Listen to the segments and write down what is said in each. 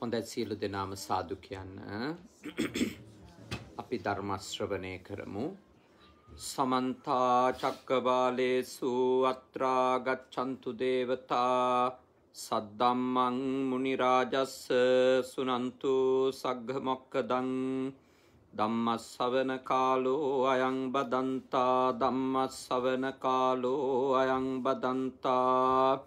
හොඳයි සියලු දෙනාම සාදු කියන්න. අපි ධර්ම ශ්‍රවණය කරමු. සමන්ත චක්කවාලේසු අත්‍රා ගච්ඡන්තු දේවතා සද්දම්මං මුනි රාජස්ස සුනන්තු සග්ග මොක්කදං ධම්මස්සවන කාලෝ අයං බදන්තා ධම්මස්සවන කාලෝ අයං බදන්තා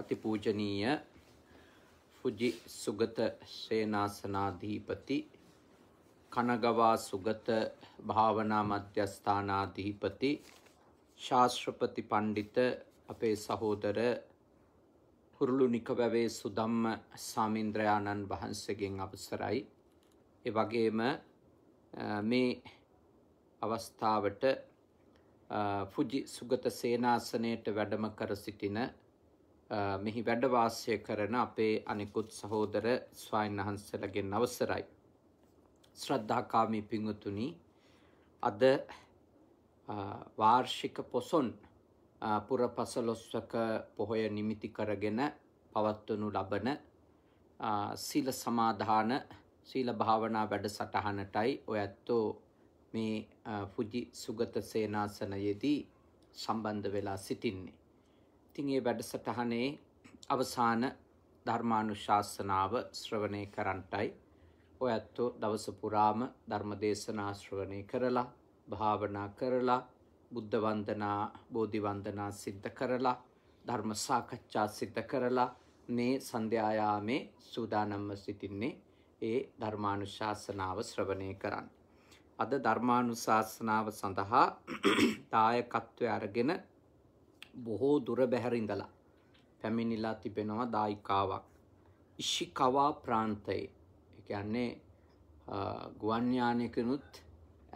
අතිපූජනීය ෆුජි සුගත සේනාසනාධීපති කනගවා සුගත භාවනා මධ්‍යස්ථානාධීපති ශාස්ත්‍රපති පණ්ඩිත අපේ සහෝදර හුරුළුනිකවැවේ සුදම්ම සාමීන්ද්‍රයාණන් වහන්සේගෙන් අවසරයි. ඒ වගේම මේ අවස්ථාවට ෆුජි සුගත සේනාසනයට වැඩම කර සිටින මෙහි වැඩවාසය කරන අපේ අනිකුත් සහෝදර ස්වායන් වහන්සලගෙන් අවසරයි. ශ්‍රද්ධාකාමී පිංහතුනි අද වාර්ෂික පොසොන් පුරපසලොස්වක පොහොය නිමිති කරගෙන පවත්වනු ලබන සීල සමාධාන සීල භාවනා වැඩසටහනටයි ඔයත්තෝ මේ ෆුජි සුගත සේනාසනයේදී සම්බන්ධ වෙලා සිටින්නේ. ඉතින් ඒ වැඩසටහනේ අවසාන ධර්මානුශාසනාව ශ්‍රවණය කරන්ටයි ඔයත්තු දවස පුරාම ධර්ම දේශනා ශ්‍රවණය කරලා භාවනා කරලා බුද්ධ වන්දනා බෝධි වන්දනා සිද්ධ කරලා ධර්ම සාකච්ඡා සිද්ධ කරලා මේ සන්ධ්‍යායාමේ සූදානම්ව සිටින්නේ ඒ ධර්මානුශාසනාව ශ්‍රවණය කරන්න. අද ධර්මානුශාසනාව සඳහා දායකත්වය අරගෙන බොහෝ දුර බැහැර ඉඳලා පැමිණිලා තිබෙනවා දායිකාවක්. ඉෂිකවා ප්‍රාන්තයේ. ඒ කියන්නේ ගුවන් යානයකනුත්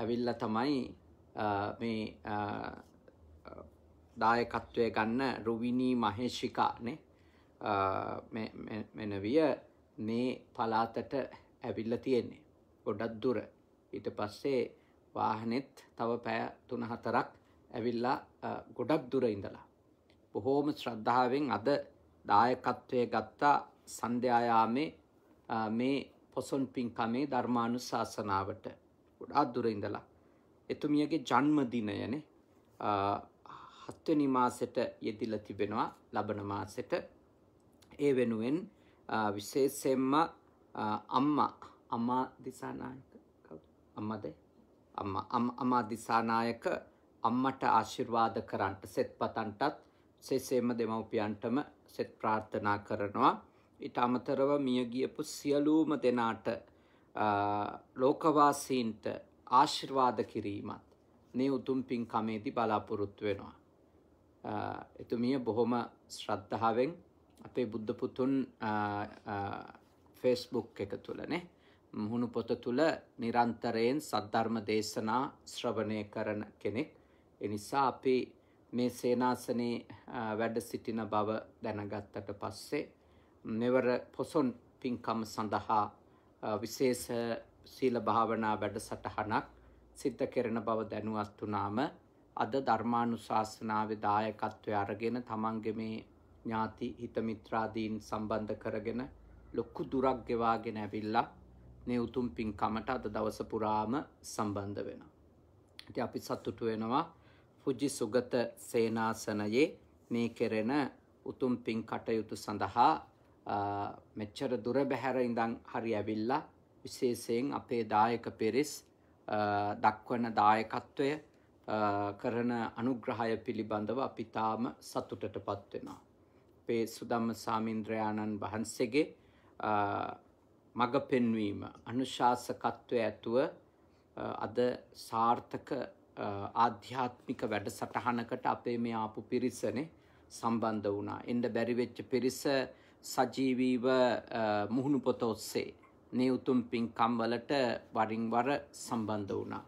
ඇවිල්ලා තමයි මේ දායකත්වය ගන්න රුවිනී මහේෂිකානේ මෙනවිය මේ පලාතට ඇවිල්ල තියෙන්නේ. ගොඩක් දුර. ඊට පස්සේ වාහනෙත් තව පැය තුන හතරක් ඇවිල්ලා ගොඩක් දුර ඉඳලා. බොහෝම ශ්‍රද්ධාවෙන් අද දායකත්වය ගත්තා සන්ධ්‍යායාමේ මේ පොසොන් පින්කමේ ධර්මානු ශාසනාවට ගොඩාත් දුර ඉඳලා. එතුමියගේ ජන්මදිනයනේ හත්වනි මාසෙට යෙදිල තිබෙනවා ලබන මාසෙට ඒ වෙනුවෙන් විශේෂයෙන්ම අම්මා අම්මා දිසානායක අම්මද අම්මා අම්මා දිසානායක අම්මට ආශිර්වාද කරන්නට සෙත්පතන්ටත් සෙසේම දෙමව්පියන්ටම සෙත් ප්‍රාර්ථනා කරනවා. ඊට අමතරව මිය ගියපු සියලුම දෙනාට ලෝකවාසීන්ට ආශිර්වාද කිරීමත් මේ උතුම් පින්කමේදී බලාපොරොත්තු වෙනවා. එතුමිය බොහොම ශ්‍රද්ධාවෙන් අපේ බුද්ධ පුතුන් ෆේස්බුක් එක තුලනේ මුහුණු පොත තුල නිරන්තරයෙන් සද්ධර්ම දේශනා ශ්‍රවණය කරන කෙනෙක්. එනිසා අපි මේ සේනාසනයේ වැඩ සිටින බව දැනගත්තට පස්සේ මෙවර පොසොන් පින්කම් සඳහා විශේෂ සීල භාවනා වැඩසටහනක් සිද්ධ කරන බව දැනුවත් වුණාම අද ධර්මානුශාසනාවේ දායකත්වය අරගෙන තමන්ගේ මේ ඥාති හිත මිත්‍රාදීන් සම්බන්ධ කරගෙන ලොකු දුරක් ගෙවාගෙන ඇවිල්ලා මේ උතුම් පින්කමට අද දවස පුරාම සම්බන්ධ වෙනවා. ඉතින් අපි සතුටු වෙනවා පුජි සුගත සේනාසනයේ මේ කෙරෙන උතුම් පින් කටයුතු සඳහා මෙච්චර දුර බැහැර ඉඳන් හරි ඇවිල්ලා විශේෂයෙන් අපේ දායක පිරිස් දක්වන දායකත්වය කරන අනුග්‍රහය පිළිබඳව අපි තාම සතුටටපත් වෙනවා. අපේ සුදම්ම සාමින්ද්‍රයාණන් වහන්සේගේ මඟ පෙන්වීම අනුශාසකත්වය ඇතුව අද සාර්ථක ආධ්‍යාත්මික වැඩසටහනකට අපේ මේ ආපු පිරිසනේ සම්බන්ධ වුණා. එන්න බැරි වෙච්ච පිරිස සජීවීව මුහුණු පොත ඔස්සේ මේ උතුම් පින්කම් වලට වරින් වර සම්බන්ධ වුණා.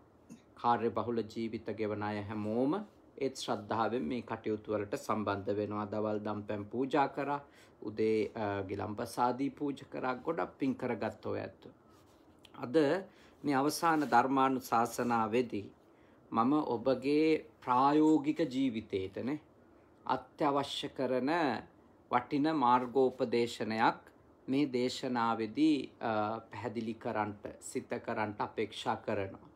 කාර්ය බහුල ජීවිත ගෙවන අය හැමෝම ඒත් ශ්‍රද්ධාවෙන් මේ කටයුතු වලට සම්බන්ධ වෙනවා. දවල් දම්පැන් පූජා කරා, උදේ ගිලම්පසාදී පූජා කරා, ගොඩක් පින් කරගත් ඔය ඇත්තෝ. අද මේ අවසාන ධර්මානුශාසනාවේදී මම ඔබගේ ප්‍රායෝගික ජීවිතයටන අත්‍යවශ්‍ය කරන වටින මාර්ගෝපදේශනයක් මේ දේශනාවේදී පැහැදිලි කරන්නට සිත කරන්නට අපේක්ෂා කරනවා.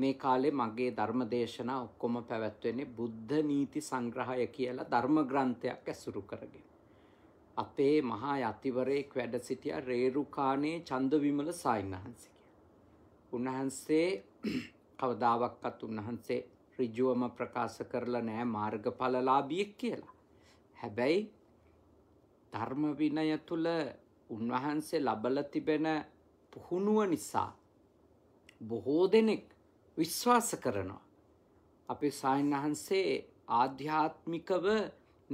මේ කාලේ මගේ ධර්ම දේශනා ඔක්කොම පැවැත්වෙන්නේ බුද්ධ නීති සංග්‍රහය කියලා ධර්ම ග්‍රන්ථයක් ඇසුරු කරගෙන. අපේ මහා යතිවරයෙක් වැඩ සිටියා රේරුකාණේ චන්දවිමල සායින්හන්සේ. උන්වහන්සේ කවදාවක්වත් උන්වහන්සේ ඍජුවම ප්‍රකාශ කරලා නෑ මාර්ගඵලලාභියෙක් කියලා. හැබැයි ධර්ම විනය තුල උන්වහන්සේ ලබලා තිබෙන පුහුණුව නිසා බොහෝ දෙනෙක් විශ්වාස කරනවා. අපේ සායන්හන්සේ ආධ්‍යාත්මිකව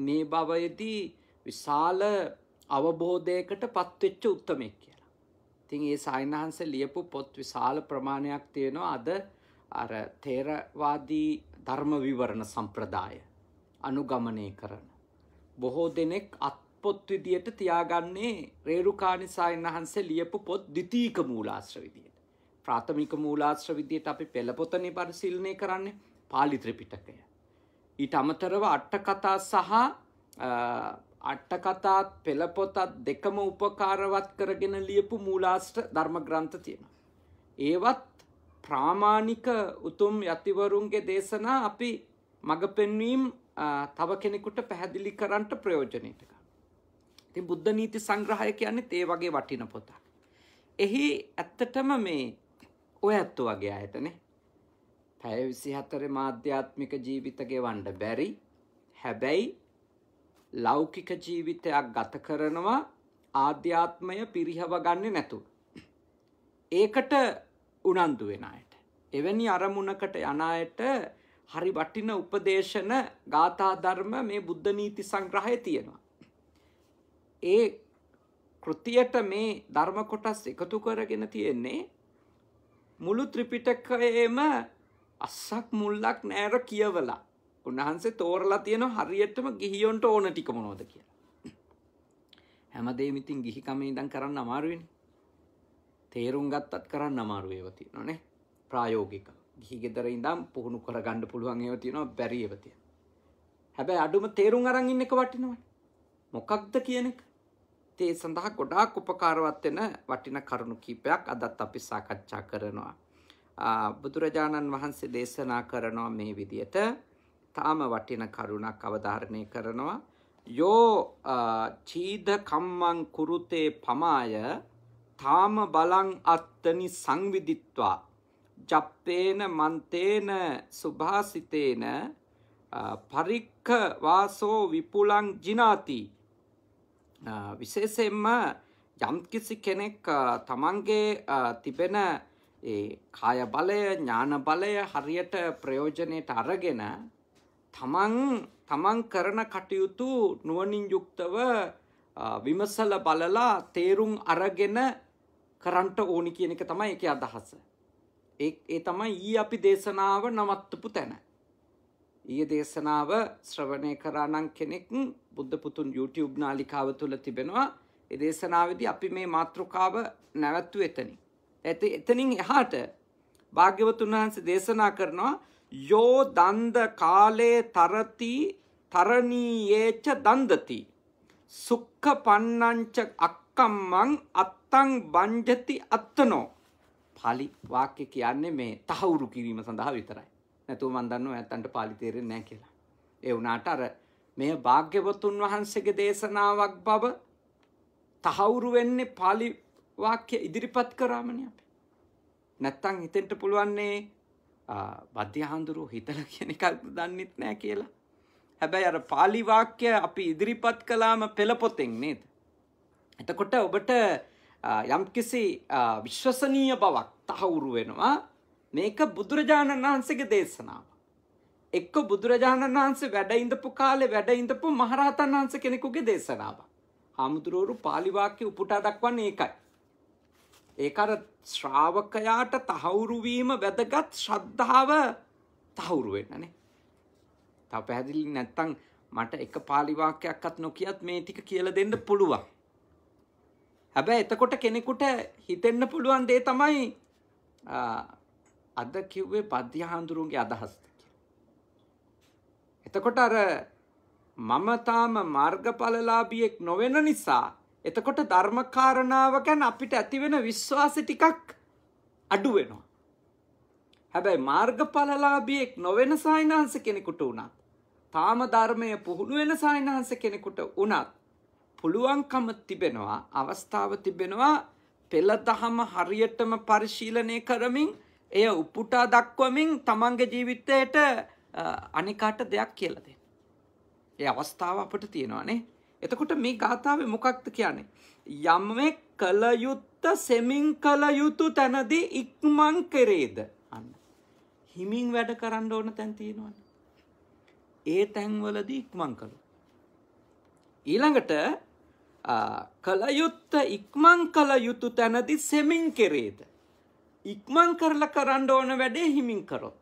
මේ භවයේදී විශාල අවබෝධයකට පත්වෙච්ච උත්තමෙක් කියලා. ඉතින් ඒ සායන්හන්සේ ලියපු පොත් විශාල ප්‍රමාණයක් තියෙනවා අද අර තේරවාදී ධර්ම විවරණ සම්ප්‍රදාය අනුගමනය කරන. බොහෝ දෙනෙක් අත්පොත් විදියට තියාගන්නේ රේරුකානිසායන් වහන්සේ ලියපු පොත් ද්විතීක මූලාශ්‍ර විදියට. ප්‍රාථමික මූලාශ්‍ර විදියට අපි පෙළපොතනේ පරිශීලනය කරන්නේ පාලි ත්‍රිපිටකය. ඊට අමතරව අට්ටකතා සහ අට්ටකතාත් පෙළපොතත් දෙකම උපකාරවත් කරගෙන ලියපු මූලාශ්‍ර ධර්ම ග්‍රන්ථ තියෙන. ඒවත් ප්‍රාමාණික උතුම් යතිවරුන්ගේ දේශනා අපි මඟ පෙන්වීම් තව කෙනෙකුට පැහැදිලි කරන්නට ප්‍රයෝජනයට ගන්න. ඉතින් බුද්ධ නීති සංග්‍රහය කියන්නේ ඒ වගේ වටින පොතක්. එහි ඇත්තටම මේ ඔය ඇත්තු වගේ ආයතනේ. පැය 24 මාධ්‍යාත්මික ජීවිත ගෙවන්න බැරි. හැබැයි ලෞකික ජීවිතයක් ගත කරනවා ආධ්‍යාත්මය පිරිහව ගන්නේ නැතුව. ඒකට උනන්දු වෙන අයට. එවැනි අරමුණකට යන අයට හරි වටින උපදේශන ගාථා ධර්ම මේ බුද්ධ නීති සංග්‍රහයේ තියෙනවා. ඒ කෘතියට මේ ධර්ම කොටස් එකතු කරගෙන තියෙන්නේ මුළු ත්‍රිපිටකයේම අස්සක් මුල්ලක් නෑර කියවලා උන්වහන්සේ තෝරලා තියෙන හරියටම ගිහියොන්ට ඕන ටික මොනවද කියලා. හැමදේම ඉතින් ගිහි කමේ ඉඳන් කරන්න අමාරු වෙන්නේ. තේරුම් ගත්තත් කරන්න අමාරු ඒව තියෙනනේ ප්‍රායෝගික ගිහි ගෙදර ඉඳම් පුහුණු කරගන්න පුළුවන් ඒව තියෙනවා බැරි ඒව තියෙන. හැබැයි අඩුම තේරුම් අරන් ඉන්න එක වටිනවනේ. මොකක්ද කියන එක. ඒ සඳහා ගොඩාක් උපකාරවත් වෙන වටින කරුණු කීපයක් අදත් අපි සාකච්ඡා කරනවා. බුදුරජාණන් වහන්සේ දේශනා කරනවා මේ විදියට තාම වටින කරුණක් අවධාරණය කරනවා. යෝ චීද කම්මං කුරුතේ පමාය තාම බලං අත්තනි සංවිදිත්වා ජප්පේන මන්තේන සුභාසිතේන පරික්ක වාසෝ විපුලං ජිනාති විශේෂයෙන්ම යම්කිසි කෙනෙක් තමන්ගේ තිබෙන කාය බලය ඥාන බලය හරියට ප්‍රයෝජනයට අරගෙන තමන් තමන් කරන කටයුතු නුවනින් යුක්තව විමසල බලලා තේරුම් අරගෙන කරන්ට ඕනි කියන එක තමයි එක අදහස. ඒ තමයි ඊ අපි දේශනාව නවත්තපු තැන. ඊය දේශනාව ශ්‍රවණය කරානං කෙනෙක් බුද්ධපුතුන් YouTube නාලිකාව තුළ තිබෙනවා ඒ දේශනාවදී අපි මේ මාතෘකාව නැවැත්තු එතනින්. ඇති එතනින් එහාට භාග්‍යවතුන් වහන්සේ දේශනා කරනවා යෝ දන්ද කාලේ තරති තරණීයේච දන්දති. සුක්ඛ පන්නංච අක් අක්කම්මං අත්තං බංජති අත්තනෝ. පාලි වාක්‍ය කියන්නේ මේ තහවුරු කිරීම සඳහා විතරයි. නැතුව මන් දන්නවා ඇත්තන්ට පාලි තේරෙන්නේ නැහැ කියලා. ඒ වුණාට අර මේ භාග්‍යවතුන් වහන්සේගේ දේශනාවක් බව තහවුරු වෙන්නේ පාලි වාක්‍ය ඉදිරිපත් කරාමනේ අපි. නැත්තම් හිතෙන්ට පුළුවන්නේ බද්ධහඳුරු හිතලා කියන එකක් දන්නෙත් නැහැ කියලා. හැබැයි අර පාලි වාක්‍ය අපි ඉදිරිපත් කළාම පෙළ පොතෙන් නේද? එතකොට ඔබට යම්කිසි විශ්වසනීය බවක් තහවුරු වෙනවා මේක බුදුරජාණන් වහන්සේගේ දේශනාව. එක්ක බුදුරජාණන් වහන්සේ වැඩ ඉඳපු කාලේ වැඩ ඉඳපු මහරහතන් වහන්සේ කෙනෙකුගේ දේශනාව. හාමුදුරුවරු පාලි වාක්‍ය උපුටා දක්වන්නේ ඒකයි. ඒක අර ශ්‍රාවකයාට තහවුරු වීම වැදගත් ශ්‍රද්ධාව තහවුරු වෙන්නනේ. තව පැහැදිලි නැත්තම් මට එක පාලි වාක්‍යයක්වත් නොකියත් මේ ටික කියලා දෙන්න පුළුවන්. හැබැයි එතකොට කෙනෙකුට හිතෙන්න පුළුවන් දේ තමයි අද කිව්වේ පද්‍යහාන්දුරුන්ගේ අදහස්. එතකොට අර මම තාම මාර්ගඵලලාභියෙක් නොවන නිසා එතකොට ධර්මකාරණාව ගැන අපිට ඇතිවෙන විශ්වාසෙ ටිකක් අඩු වෙනවා. හැබැයි මාර්ගඵලලාභියෙක් නොවන සායනාංශ කෙනෙකුට වුණත් තාම ධර්මය පුහුණු වෙන සායනාංශ කෙනෙකුට වුණත් පුළුවන්කම තිබෙනවා අවස්ථාව තිබෙනවා පෙළදහම හරියටම පරිශීලනය කරමින් එය උපුටා දක්වමින් තමන්ගේ ජීවිතයට අනිකාට දෙයක් කියලද. ඒ අවස්ථාව අපට තියෙනවානේ. එතකොට මේ ගාථාව මොකක්ද කියන්නේ. යම්මෙ කළයුත්ත සෙමින් කළ යුතු තැනදී ඉක්මං කෙරේද අන්න. හිමින් වැඩ කරන්න ඕන තැන් තියෙනවන. ඒ තැන්වලදී ඉක්මං කළු. ඊළඟට කළයුත්ත ඉක්මං කළ යුතු තැනදි සෙමින් කෙරේද. ඉක්මං කරලා කරන්න ඕන වැඩේ හිමින් කරොත්.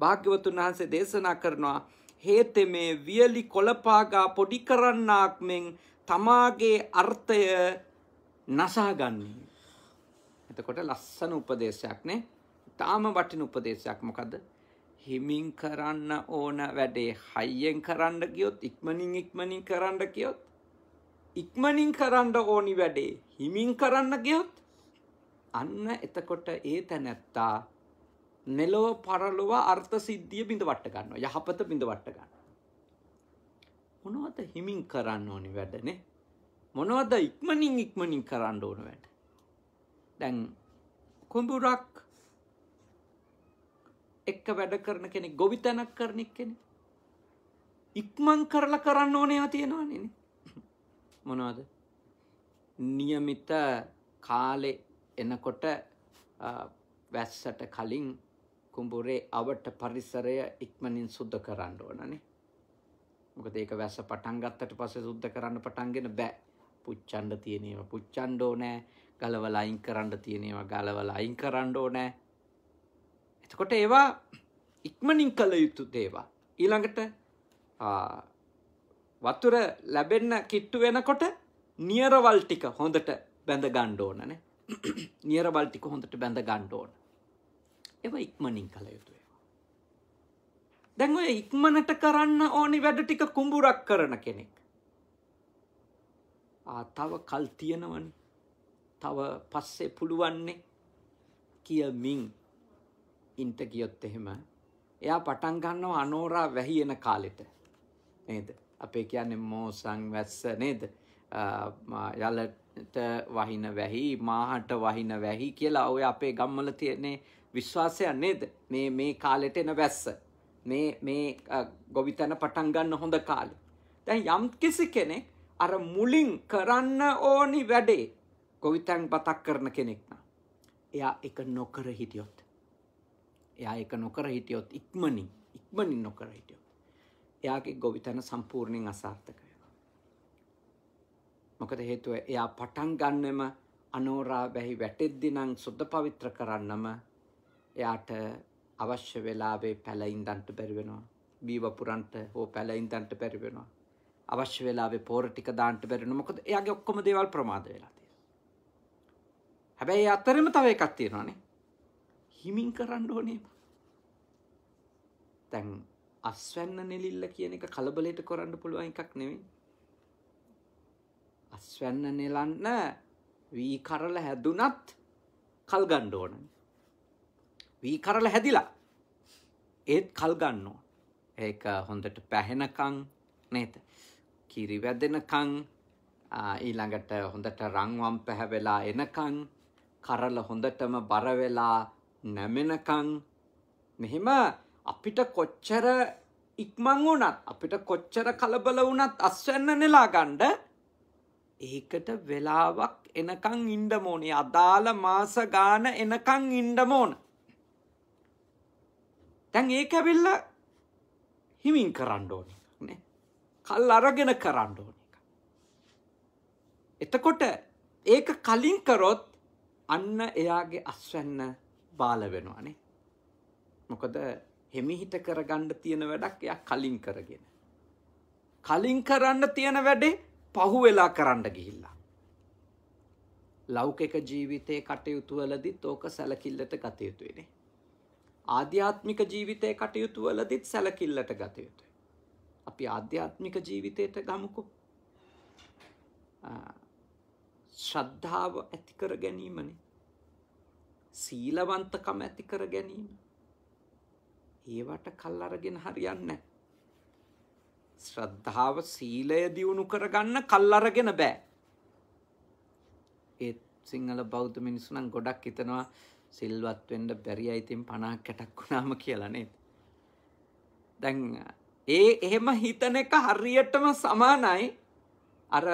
භාග්‍යවතුන් වහන්සේ දේශනා කරනවා හේතෙමේ වියලි කොළපාගා පොඩි කරන්නාක් මෙෙන් තමාගේ අර්ථය නසාගන්නේ. එතකොට ලස්සන උපදේශයක් නේ තාම වටින උපදේශයක් මොකද හිමින් කරන්න ඕන වැඩේ හයියෙන් කරන්න ගියොත් ඉක්මනින් ඉක්මනින් කරන්න කියොත් ඉක්මනින් කරන්න ඕනි වැඩේ හිමින් කරන්න ගියොත් අන්න එතකොට ඒ තැනැත්තා මෙලොව පරලොව අර්ථ සිද්ධිය බිඳවට ගන්නවා යහපත බිඳවට ගන්න. මොනවද හිමින් කරන්න ඕනි වැඩනේ මොනවද ඉක්මනින් ඉක්මනින් කරන්න ඕන වැඩ. දැන් කුඹුරක් එක්ක වැඩ කරන කෙනෙ ගොවි තැනක් කරනෙක් කෙනෙ ඉක්මං කරලා කරන්න ඕනේව තියෙනවා නන මොනවද නියමිත කාලෙ එනකොට වැස්සට කලින් කුඹුරේ අවට පරිසරය ඉක්මනින් සුද්ධ කරන්න ඕනනේ මොකද ඒක වැස්ස පටන් ගත්තට පස්සේ සුද්ධ කරන්න පටන්ගෙන බෑ පුච්චන්න තියෙනේවා පුච්චන්න ඕනෑ ගලවලා අයින් කරන්න තියෙනේවා ගලවලා අයින් කරන්න ඕනෑ එතකොට ඒවා ඉක්මනින් කළ යුතු දේවා ඊළඟට වතුර ලැබෙන්න කිට්ටු වෙනකොට නියරවල් ටික හොඳට බැඳ ගන්න ඕනනේ නියරවල් ටික හොඳට බැඳ ගන්න ඕන ඒවා ඉක්මනින් කළ යුතුය දැන් ඔය ඉක්මනට කරන්න ඕනි වැඩ ටික කුඹුරක් කරන කෙනෙක්. ආ තව කල් තියෙනවනේ. තව පස්සේ පුළුවන්නේ කියමින් ඉන්ට ගියොත් එහෙම එයා පටන් ගන්නවා අනෝරා වැහි එන කාලෙට නේද අපේ කියන්නේ මෝසන් වැස්ස නේද යලට වහින වැහි මාහට වහින වැහි කියලා ඔය අපේ ගම්වල තියෙන්නේ විශ්වාසයක් නේද මේ මේ කාලෙට එන වැස්ස මේ මේ ගොවිතැන පටන් ගන්න හොඳ කාලේ දැන් යම් කිසි කෙනෙක් අර මුලින් කරන්න ඕනි වැඩේ ගොවිතැන් බතක් කරන කෙනෙක් නම් එයා එක නොකර හිටියොත් එයා ඒක නොකර හිටියොත් ඉක්මනින් ඉක්මනින් නොකර හිටියොත් එයාගේ ගොවිතැන සම්පූර්ණයෙන් අසාර්ථක වෙනවා. මොකද හේතුව එයා පටන් ගන්නෙම අනෝරා බැහි වැටෙද්දි නම් සුද්ධ පවිත්‍ර කරන්නම එයාට අවශ්‍ය වෙලාවේ පැලයින්දන්ට බැරි වෙනවා. බී වපුරන්ට හෝ පැලයින්දන්ට බැරි වෙනවා. අවශ්‍ය වෙලාවේ පෝර ටික දාන්න බැරි වෙනවා. මොකද එයාගේ ඔක්කොම දේවල් ප්‍රමාද වෙලා තියෙනවා. හැබැයි අතරෙම තව එකක් තියෙනවානේ. හිමින් කරන්න ඕනේ. දැන් අස්වැන්න නෙලිල්ල කියන එක කලබලයට කරන්න පුළුවන් එකක් නෙවෙයි. අස්වැන්න නෙලන්න වී කරල හැදුනත් කල් ගන්න ඕන. වී කරල හැදිලා ඒත් කල් ගන්න ඕන. ඒක හොඳට පැහෙනකං නේද. කිරි වැදෙනකං ඊළඟට හොඳට රංවම් පැහැවෙලා එනකං කරල හොඳටම බරවෙලා නැමෙනකං මෙහෙම අපිට කොච්චර ඉක්මං වුණත් අපිට කොච්චර කලබල වුණත් අස්වැන්න නෙලා ගණ්ඩ ඒකට වෙලාවක් එනකං ඉන්ඩමෝනි අදාළ මාස ගාන එනකං ඉන්ඩමෝන තැන් ඒ ඇවිල්ල හිමින් කරණ්ඩෝනි කල් අරගෙන කරණ්ඩෝනි එතකොට ඒක කලින් කරොත් අන්න එයාගේ අස්වැන්න බාල වෙනවානේ. මොකද හෙමිහිට කරගන්න තියෙන වැඩක් එයා කලින් කරගෙන. කලින් කරන්න තියෙන වැඩේ පහු වෙලා කරන්න ගිහිල්ලා. ලෞකික ජීවිතයේ කටයුතු වලදීත් ඕක සැලකිල්ලට ගත යුතුයිනේ. ආධ්‍යාත්මික ජීවිතයේ කටයුතු වලදීත් සැලකිල්ලට ගත යුතුයි. අපි ආධ්‍යාත්මික ජීවිතයට ගමුකෝ. ශ්‍රද්ධාව ඇති කර ගැනීමනේ සීලවන්තකම ඇති කර ගැනීම ඒවට කල් අරගෙන හරියන්නේ ශ්‍රද්ධාව සීලය දියුණු කරගන්න කල් අරගෙන බෑ ඒත් සිංහල බෞද්ධ මිනිස්සු නම් ගොඩක් හිතනවා සිල්වත් වෙන්න බැරි අය ඉතින් 50ක් 60ක් වුණාම කියලා නේද දැන් ඒ එහෙම හිතන එක හරියටම සමානයි අර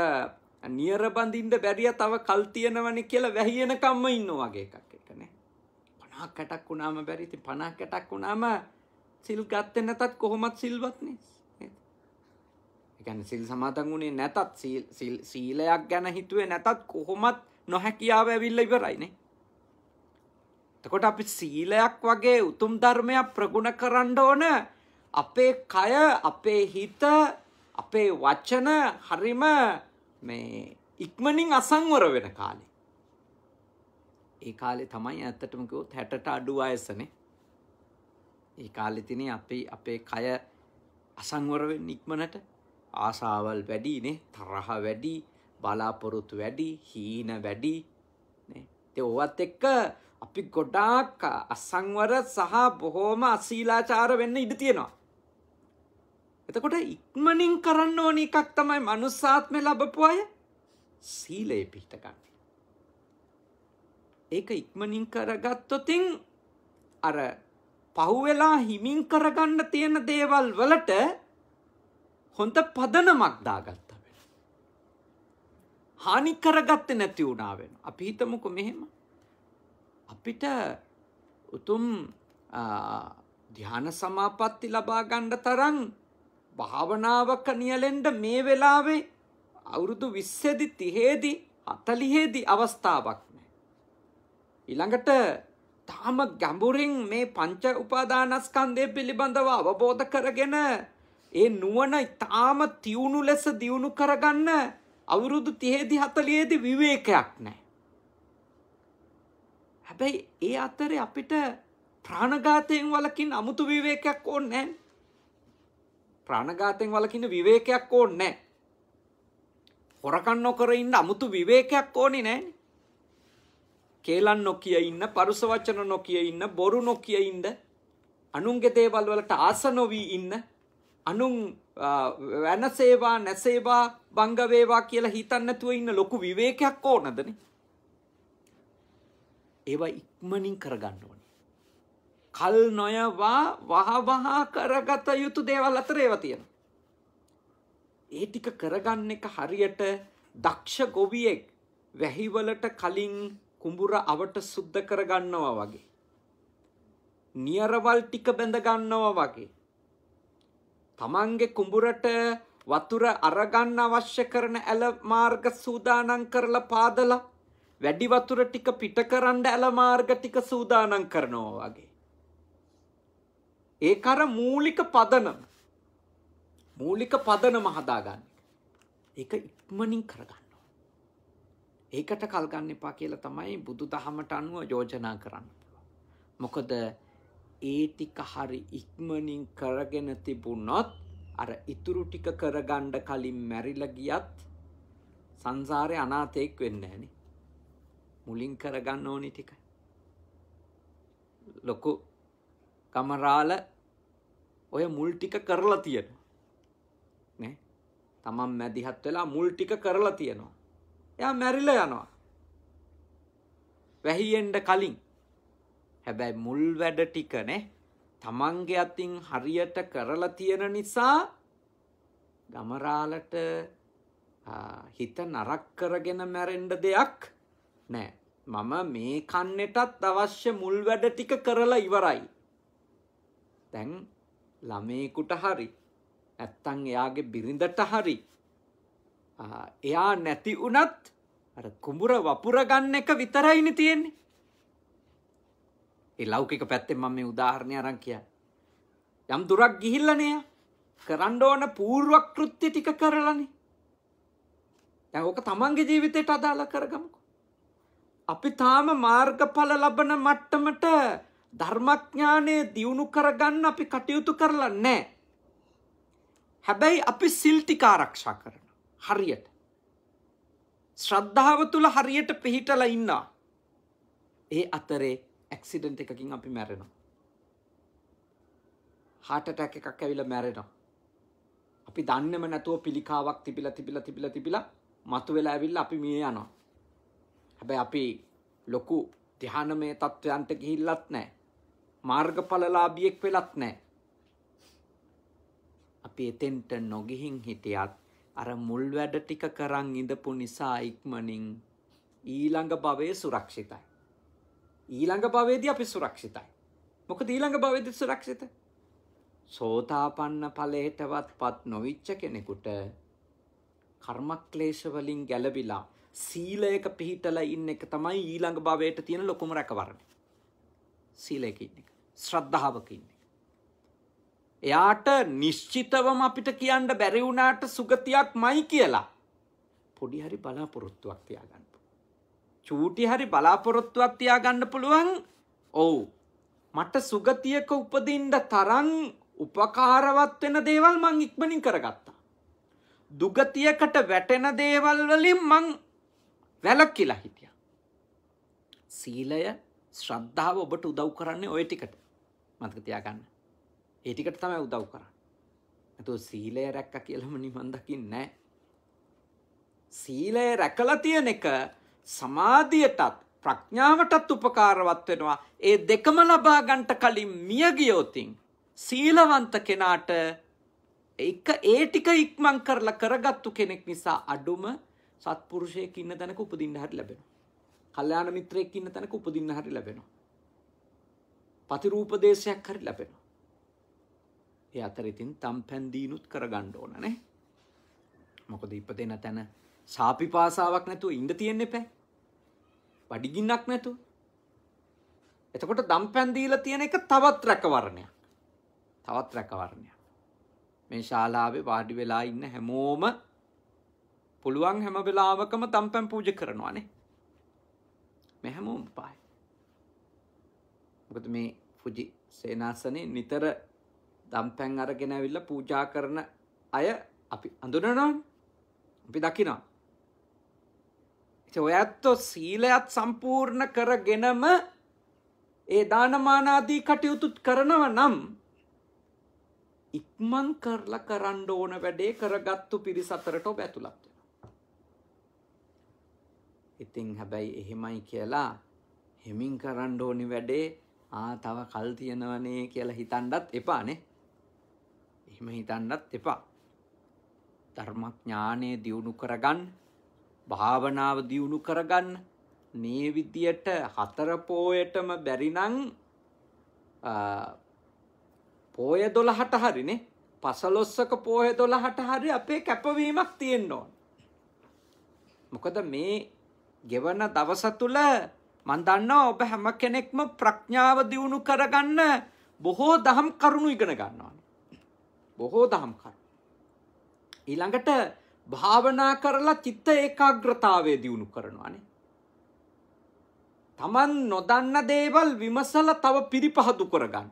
නියර බඳින්න බැරිය තව කල් තියෙනවනේ කියලා වැහියනකම්ම ඉන්නවා වගේ එකක් 50කටක් වුණාම බැරි. ඉතින් 50කටක් වුණාම සිල් ගත්තේ නැතත් කොහොමත් සිල්වත්නේ. ඒ කියන්නේ සිල් සමාදන් වුණේ නැතත් සිල් සීලයක් ගැන හිතුවේ නැතත් කොහොමත් නොහැකියාව ඇවිල්ලා ඉවරයිනේ. එතකොට අපි සීලයක් වගේ උතුම් ධර්මයක් ප්‍රගුණ කරන්න ඕන අපේ කය, අපේ හිත, අපේ වචන හරිම මේ ඉක්මනින් අසංවර වෙන කාලේ. ඒ කාලේ තමයි ඇත්තටම කිව්වොත් 60ට අඩු වයසනේ. ඒ කාලේ තිනේ අපි අපේ කය අසංවර වෙන්න ඉක්මනට ආසාවල් වැඩිනේ, තරහ වැඩි, බලාපොරොත්තු වැඩි, හීන වැඩි නේ. ඒ ඔවත් එක්ක අපි ගොඩාක් අසංවර සහ බොහෝම අශීලාචාර වෙන්න ඉඩ තියෙනවා. එතකොට ඉක්මනින් කරන්න ඕන එකක් තමයි මනුස්සාත්මය ලැබපු අය සීලය පිහිට ගන්න. ඒක ඉක්මනින් කරගත්තොතින් අර පහුවෙලා හිමින් කරගන්න තියෙන දේවල් වලට හොඳ පදනමක් දාගත්තා වෙන. හානි කරගත්තේ නැති වුණා වෙන. අපි හිතමුකෝ මෙහෙම. අපිට උතුම් ධ්‍යාන සමාපatti ලබා ගන්න තරම් භාවනාවක නියැලෙන්න මේ වෙලාවේ අවුරුදු 20 දී 30 දී 40 දී අවස්ථාවක් ඊළඟට තාම ගැඹුරින් මේ පංච උපාදානස්කන්ධය පිළිබඳව අවබෝධ කරගෙන ඒ නුවණ තාම තියුණු ලෙස දියුණු කරගන්න අවුරුදු 30 40 විවේකයක් නැහැ. හැබැයි ඒ අතරේ අපිට ප්‍රාණඝාතයෙන් වලකින් 아무තු විවේකයක් ඕනේ නැහැ. ප්‍රාණඝාතයෙන් වලකින්න විවේකයක් ඕනේ නැහැ. හොරකම් නොකර ඉන්න 아무තු විවේකයක් ඕනේ නැහැ. කේලන් නොකිය ඉන්න පරුස වචන නොකිය ඉන්න බොරු නොකිය ඉන්න අනුන්ගේ දේවල් වලට ආස නොවී ඉන්න අනුන් වෙනසේවා නැසේවා බංග වේවා කියලා හිතන්නේ නැතුව ඉන්න ලොකු විවේකයක් ඕනදනේ. ඒවා ඉක්මනින් කරගන්න ඕනේ. කල් නොයවා වහවහ කරගත යුතු දේවල් අතර ඒවා තියෙනවා. ඒ ටික කරගන්න එක හරියට දක්ෂ ගොවියෙක් වැහිවලට කලින් කුඹුර අවට සුද්ධ කරගන්නවා වගේ. නියරවල් ටික බැඳගන්නවා වගේ. තමන්ගේ කුඹුරට වතුර අරගන්න අවශ්‍ය කරන ඇල මාර්ග සූදානම් කරලා පාදලා වැඩි වතුර ටික පිටකරන්න ඇල මාර්ග ටික සූදානම් කරනවා වගේ. ඒක අර මූලික පදනම. මූලික පදනම හදාගන්න. ඒක ඉක්මනින් කරගන්න. ඒකට කල් ගන්න එපා කියලා තමයි බුදුදහමට අනුව යෝජනා කරන්න පුළුවන්. මොකද ඒ ටික හරි ඉක්මනින් කරගෙන තිබුණොත් අර ඉතුරු ටික කරගන්න කලින් මැරිලා ගියත් සංසාරේ අනාථෙක් වෙන්නේ නැහනේ. මුලින් කරගන්න ඕනි ටික. ලොකු කමරාල ඔය මුල් ටික කරලා තියෙනවා. නේ? තමන් මැදිහත් වෙලා මුල් ටික කරලා තියෙනවා. එයා මැරිලා යනවා. වැහියෙන්ඩ කලින් හැබැයි මුල් වැඩ ටිකනේ තමන්ගේ අතින් හරියට කරලා තියෙන නිසා ගමරාලට හිත නරක් කරගෙන මැරෙන්ඩ දෙයක් නෑ මම මේ කන්නෙටත් අවශ්‍ය මුල් වැඩ ටික කරලා ඉවරයි දැන් ළමේකුට හරි ඇත්තන් එයාගේ බිරිඳට හරි එයා නැති වනත් අර කුඹුර වපුරගන්න එක විතරයිනි තියෙන්නේ. ඒ ලෞකික පැත්තෙන් මම මේ උදාහරණය අරන් කියන්න. යම් දුරක් ගිහිල්ලනය කරන්න ඕන පූර්වකෘත්‍ය ටික කරලනේ. දැන් ඕක තමන්ගේ ජීවිතයට අදාළ කරගමුකෝ. අපි තාම මාර්ගඵල ලබන මට්ටමට ධර්මඥානය දියුණු කරගන්න අපි කටයුතු කරලා නැහැ. හැබැයි අපි සිල් ටික ආරක්ෂා කරනවා. හරියට. ශ්‍රද්ධාව තුළ හරියට පිහිටල ඉන්නා. ඒ අතරේ ඇක්සිඩන්ට් එකකින් අපි මැරෙනවා. හාටටැක් එකක් ඇවිල මැරෙනවා. අපි දන්නම නැතුව පිළිකාවක් තිබිලා තිබිලා තිබිලා තිබිලා මතු වෙලා ඇවිල්ලා අපි මිය යනවා. හැබැයි අපි ලොකු ධානමය තත්ත්වයන්ට ගිහිල්ලත් නැහැ. මාර්ගඵලලාභියෙක් වෙලත් නැහැ. අපි එතෙන්ට නොගිහින් හිටියත් අර මුල් වැඩ ටික කරන් ඉඳපු නිසා ඉක්මනින් ඊළඟ භවයේ සුරක්ෂිතයි. ඊළඟ භවයේදී අපි සුරක්ෂිතයි. මොකද ඊළඟ භවයේදී සුරක්ෂිත? සෝතාපන්න ඵලයටවත්පත් නොවිච්ච කෙනෙකුට කර්මක්ලේශ වලින් ගැලවිලා සීලයක පිහිටලා ඉන්න එක තමයි ඊළඟ භවයට තියෙන ලොකුම රැකවරණය. සීලයක ඉන්න එක. ශ්‍රද්ධාවක ඉන්න එක. එයාට නිශ්චිතවම අපිට කියන්න බැරි වුණාට සුගතියක් මයි කියලා. පොඩි හරි බලාපොරොත්තුවක් තියාගන්න. චූටි හරි බලාපොරොත්තුවක් තියාගන්න පුළුවන්. ඔව්. මට සුගතියක උපදින්න තරම් උපකාරවත් වෙන දේවල් මං ඉක්මනින් කරගත්තා. දුගතියකට වැටෙන දේවල් වලින් මං වැළක්විලා හිටියා. සීලය ශ්‍රද්ධාව ඔබට උදව් කරන්නේ ওই ටිකට. මතක තියාගන්න. ඒ ටිකට තමයි උදව් කරන්නේ. නැතුව සීලය රැක්ක කියලාම නිවන් දකින්නේ නැහැ. සීලය රැකලා තියෙන එක සමාධියටත් ප්‍රඥාවටත් උපකාරවත් වෙනවා. ඒ දෙකම ලබා ගන්නට කලින් මිය ගියොතින් සීලවන්ත කෙනාට එක ඒ ටික ඉක්මන් කරලා කරගත්තු කෙනෙක් නිසා අඩුම සත්පුරුෂයෙක් ඉන්න තැනක උපදින්න හරි ලැබෙනවා. කල්යාණ මිත්‍රයෙක් ඉන්න තැනක උපදින්න හරි ලැබෙනවා. පතිරූපදේශයක් හරි ලැබෙනවා. ඒ අතර ඉතින් තම් පැන්දීනුත් කරගණ්ඩ ඕනනේ මොකද ඉපදෙන තැන සාපිපාසාවක් නැතුව ඉඩ තියෙන්න එපැ වඩිගින්නක් නැතු එතකොට දම් පැන්දීල තියෙන එක තවත් රැකවරණයක් තවත් රැකවරණයක් මේ ශාලාවේ වාඩි වෙලා ඉන්න හැමෝම පුළුවන් හැම වෙලාවකම තම්පැම් පූජ කරනවානේ මේ හැමෝම පායි මොකද මේ ෆුජි සේනාසනේ නිතර දම්පැන් අරගෙන ඇවිල්ලා පූජා කරන අය අපි අඳුනනවා අපි දකිනවා. ඔයත්තෝ සීලයත් සම්පූර්ණ කරගෙනම ඒ දානමානාදී කටයුතුත් කරනව නම් ඉක්මන් කරලා කරන්න ඕන වැඩේ කරගත්තු පිරිසතරට ඔබ ඇතුළත් ඉතින් හැබැයි එහෙමයි කියලා හෙමින් කරන්න ඕනි වැඩේ ආ තව කල් තියෙනවනේ කියලා හිතන්නත් එපානේ එහෙම හිතන්නත් එපා. ධර්මඥානය දියුණු කරගන්න භාවනාව දියුණු කරගන්න මේ විදියට හතර පෝයටම බැරි නම් පෝය 12ට හරිනේ පසලොස්සක පෝය 12ට හරි අපේ කැපවීමක් තියෙන්න ඕන. මොකද මේ ගෙවන දවස තුල මන් දන්නවා ඔබ හැම කෙනෙක්ම ප්‍රඥාව දියුණු කරගන්න බොහෝ දහම් කරුණු ඉගෙන ගන්නවා. බොහෝ දහම් කරු. ඊළඟට භාවනා කරලා චිත්ත ඒකාග්‍රතාවය දියුණු කරනවානේ. තමන් නොදන්න දේවල් විමසලා තව පිරිපහදු කරගන්න.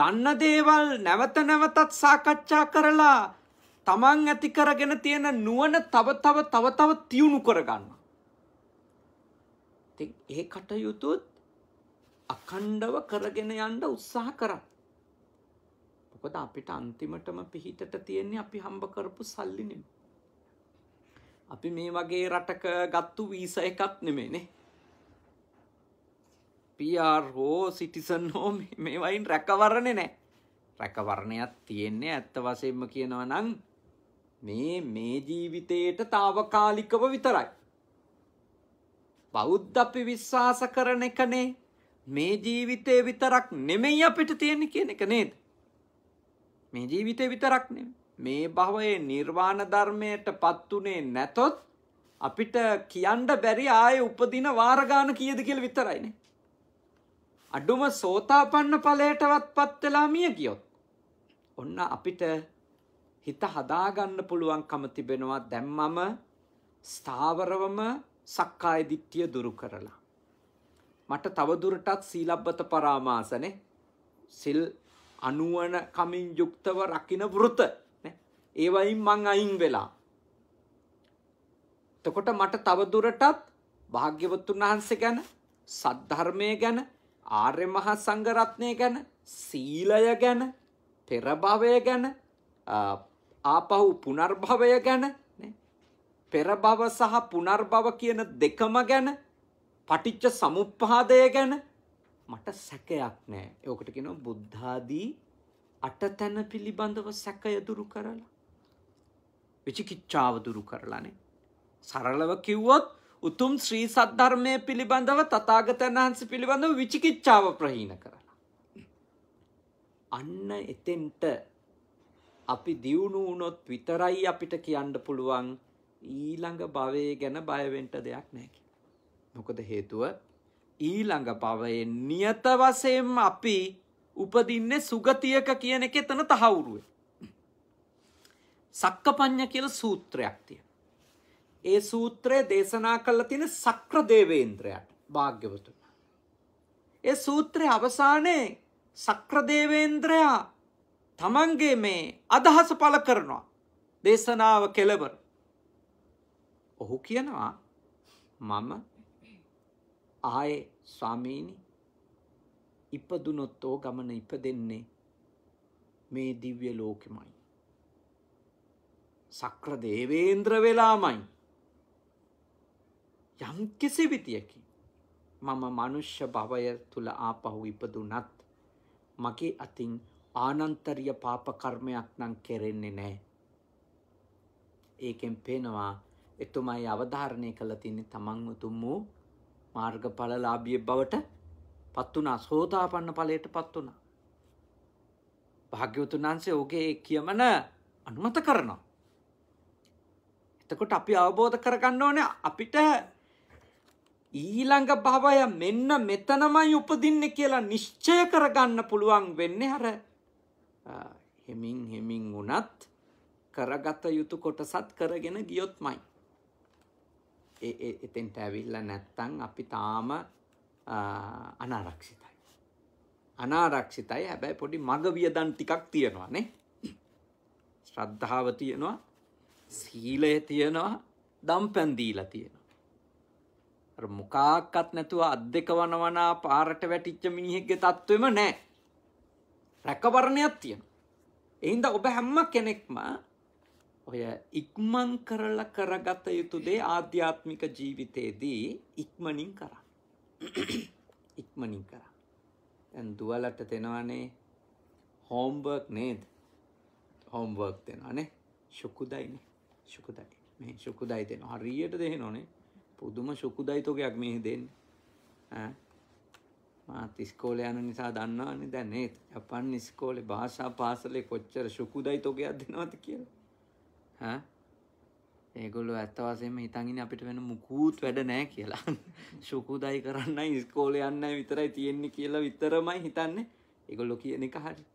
දන්න දේවල් නැවත නැවතත් සාකච්ඡා කරලා තමන් ඇති කරගෙන තියෙන නුවණ තව තව තව තව තියුණු කරගන්නවා. ඉතින් ඒ කටයුතුත් අඛණ්ඩව කරගෙන යන්න උත්සාහ කරන්න. මොකද අපිට අන්තිමටම පිහිටට තියෙන්නේ අපි හම්බ කරපු සල්ලි නෙමෙයි. අපි මේ වගේ රටක ගත්තු වීසා එකක් නෙමෙයිනේ. PR හෝ සිටිසන් හෝ මේවයින් රැකවරණේ නැහැ. රැකවරණයක් තියෙන්නේ ඇත්ත වශයෙන්ම කියනවා නම් මේ මේ ජීවිතේට తాවකාලිකව විතරයි. බෞද්ධ අපි විශ්වාස කරන එකනේ මේ ජීවිතේ විතරක් නෙමෙයි අපිට තියෙන්නේ කියන එක නේද? මේ ජීවිතය විතරක් නෙමෙයි. මේ භවයේ නිර්වාණ ධර්මයට පත්ුනේ නැතොත් අපිට කියන්න බැරි ආයේ උපදින වාරගාන කීයද කියලා විතරයිනේ. අඩුම සෝතාපන්න ඵලයටවත්පත් වෙලා මිය ගියොත් ඔන්න අපිට හිත හදාගන්න පුළුවන්කම තිබෙනවා දැම්මම ස්ථාවරවම සක්කාය දිට්ඨිය දුරු කරලා මට තවදුරටත් සීලබ්බත පරාමාසනේ සිල් අනුවන කමින් යුක්තව රකින වෘත ඒවයින් මං අයින් වෙලා. තකොට මට තවදුරටත් භාග්‍යවතුන් වහන්සේ ගැන සද්ධර්මය ගැන ආර්ය මහා සංඝරත්නය ගැන සීලය ගැන පෙරභවය ගැන ආපහු පුනර්භවය ගැන පෙරභව සහ පුනර්භව කියන දෙකම ගැන පටිච්ච සමුප්පාදය ගැන මට සැකයක් නෑ. ඒකට කියනවා බුද්ධාදී අටතන පිළිබඳව සැකය දුරු කරලා. විචිකිච්ඡාව දුරු කරලානේ. සරලව කිව්වොත් උතුම් ශ්‍රී සද්ධර්මය පිළිබඳව තතාගතන් වහන්සේ පිළිබඳව විචිකිච්ඡාව ප්‍රහීන කරලා. අන්න එතෙන්ට අපි දියුණු වුණොත් විතරයි අපිට කියන්න පුළුවන් ඊළඟ භවයේ ගැන බය වෙන්න දෙයක් නැහැ කියලා. මොකද හේතුව ඊළඟ භවයේ නියත වශයෙන්ම අපි උපදින්නේ සුගතියක කියන එක එතන තහවුරුවේ. සක්කපඤ්ඤ කියලා සූත්‍රයක් තියෙනවා. ඒ සූත්‍රය දේශනා කළා තියෙන සක්‍ර දේවේන්ද්‍රයාට භාග්‍යවතුන්. ඒ සූත්‍රයේ අවසානයේ සක්‍ර දේවේන්ද්‍රයා තමන්ගේ මේ අදහස පළ කරනවා. දේශනාව කෙලවර. ඔහු කියනවා මම ආයේ ස්වාමීනි ඉපදුනොත් ඕ ගමන ඉපදෙන්නේ මේ දිව්‍ය ලෝකෙමයි. සක්‍ර දේවේන්ද්‍ර වෙලාමයි. යම් කිසි විදියකින් මම මනුෂ්‍ය භවය තුල ආපහු ඉපදුනත් මගේ අතින් ආනන්තරීය පාප කර්මයක් නම් කෙරෙන්නේ නැහැ. ඒකෙන් පේනවා එතුමයි අවධාරණය කළ තින්නේ තමන්ව තුමු මාර්ග පලලාභිය බවට පත් වනා සෝතාපන්න පලයට පත් වනා. භාග්‍යවතුන් වහන්සේ ඕගේ කියමන අනුමත කරනවා. එතකොට අපි අවබෝධ කරගන්න ඕනේ අපිට ඊළඟ භවය මෙන්න මෙතනමයි උපදින්නේ කියලා නිශ්චය කරගන්න පුළුවන් වෙන්නේ අර හෙමින් හෙමින් වුණත් කරගත යුතු කොටසත් කරගෙන ගියොත්මයි. එතෙන්ට ඇවිල්ලා නැත්තම් අපි තාම අනාරක්ෂිතයි. අනාරක්ෂිතයි හැබැයි පොඩි මග වියදම් ටිකක් තියෙනවා නේ. ශ්‍රද්ධාව තියෙනවා, සීලය තියෙනවා, දම්පැන් දීලා තියෙනවා. අර මොකක්වත් නැතුව අත් දෙක වනවනා පාරට වැටිච්ච මිනිහෙක්ගේ තත්වෙම නැහැ. රැකවරණයක් තියෙනවා. ඒ හින්දා ඔබ හැම කෙනෙක්ම ඔය ඉක්මන් කරලා කරගත යුතු දේ ආධ්‍යාත්මික ජීවිතේදී ඉක්මනින් කරා. ඉක්මනින් කරා. දැන් දුවලට දෙනවනේ හෝම්වර්ක් නේද? හෝම්වර්ක් දෙනවනේ. සුකුදයිනේ. සුකුදයි. මේ සුකුදයි දෙනවා. හරියට දෙනවනේ. පුදුම සුකුදයිතෝගයක් මේ දෙන්නේ. ඈ මාත් ඉස්කෝලේ යන නිසා දන්නවනේ දැන් නේද? ජපන් ඉස්කෝලේ භාෂා පාසලේ කොච්චර සුකුදයිතෝගයක් දෙනවද කියලා. ඒගොල්ලු ඇත්තවාසේම හිතන්ගෙන අපිට වෙන මුකූත් වැඩ නෑ කියලා ශුකුදයි කරන්න ඉස්කෝල යන්න විතරයි තියෙන්නේ කියලා විතරමයි හිතන්නේ ඒගොල්ලො කියන එක හරි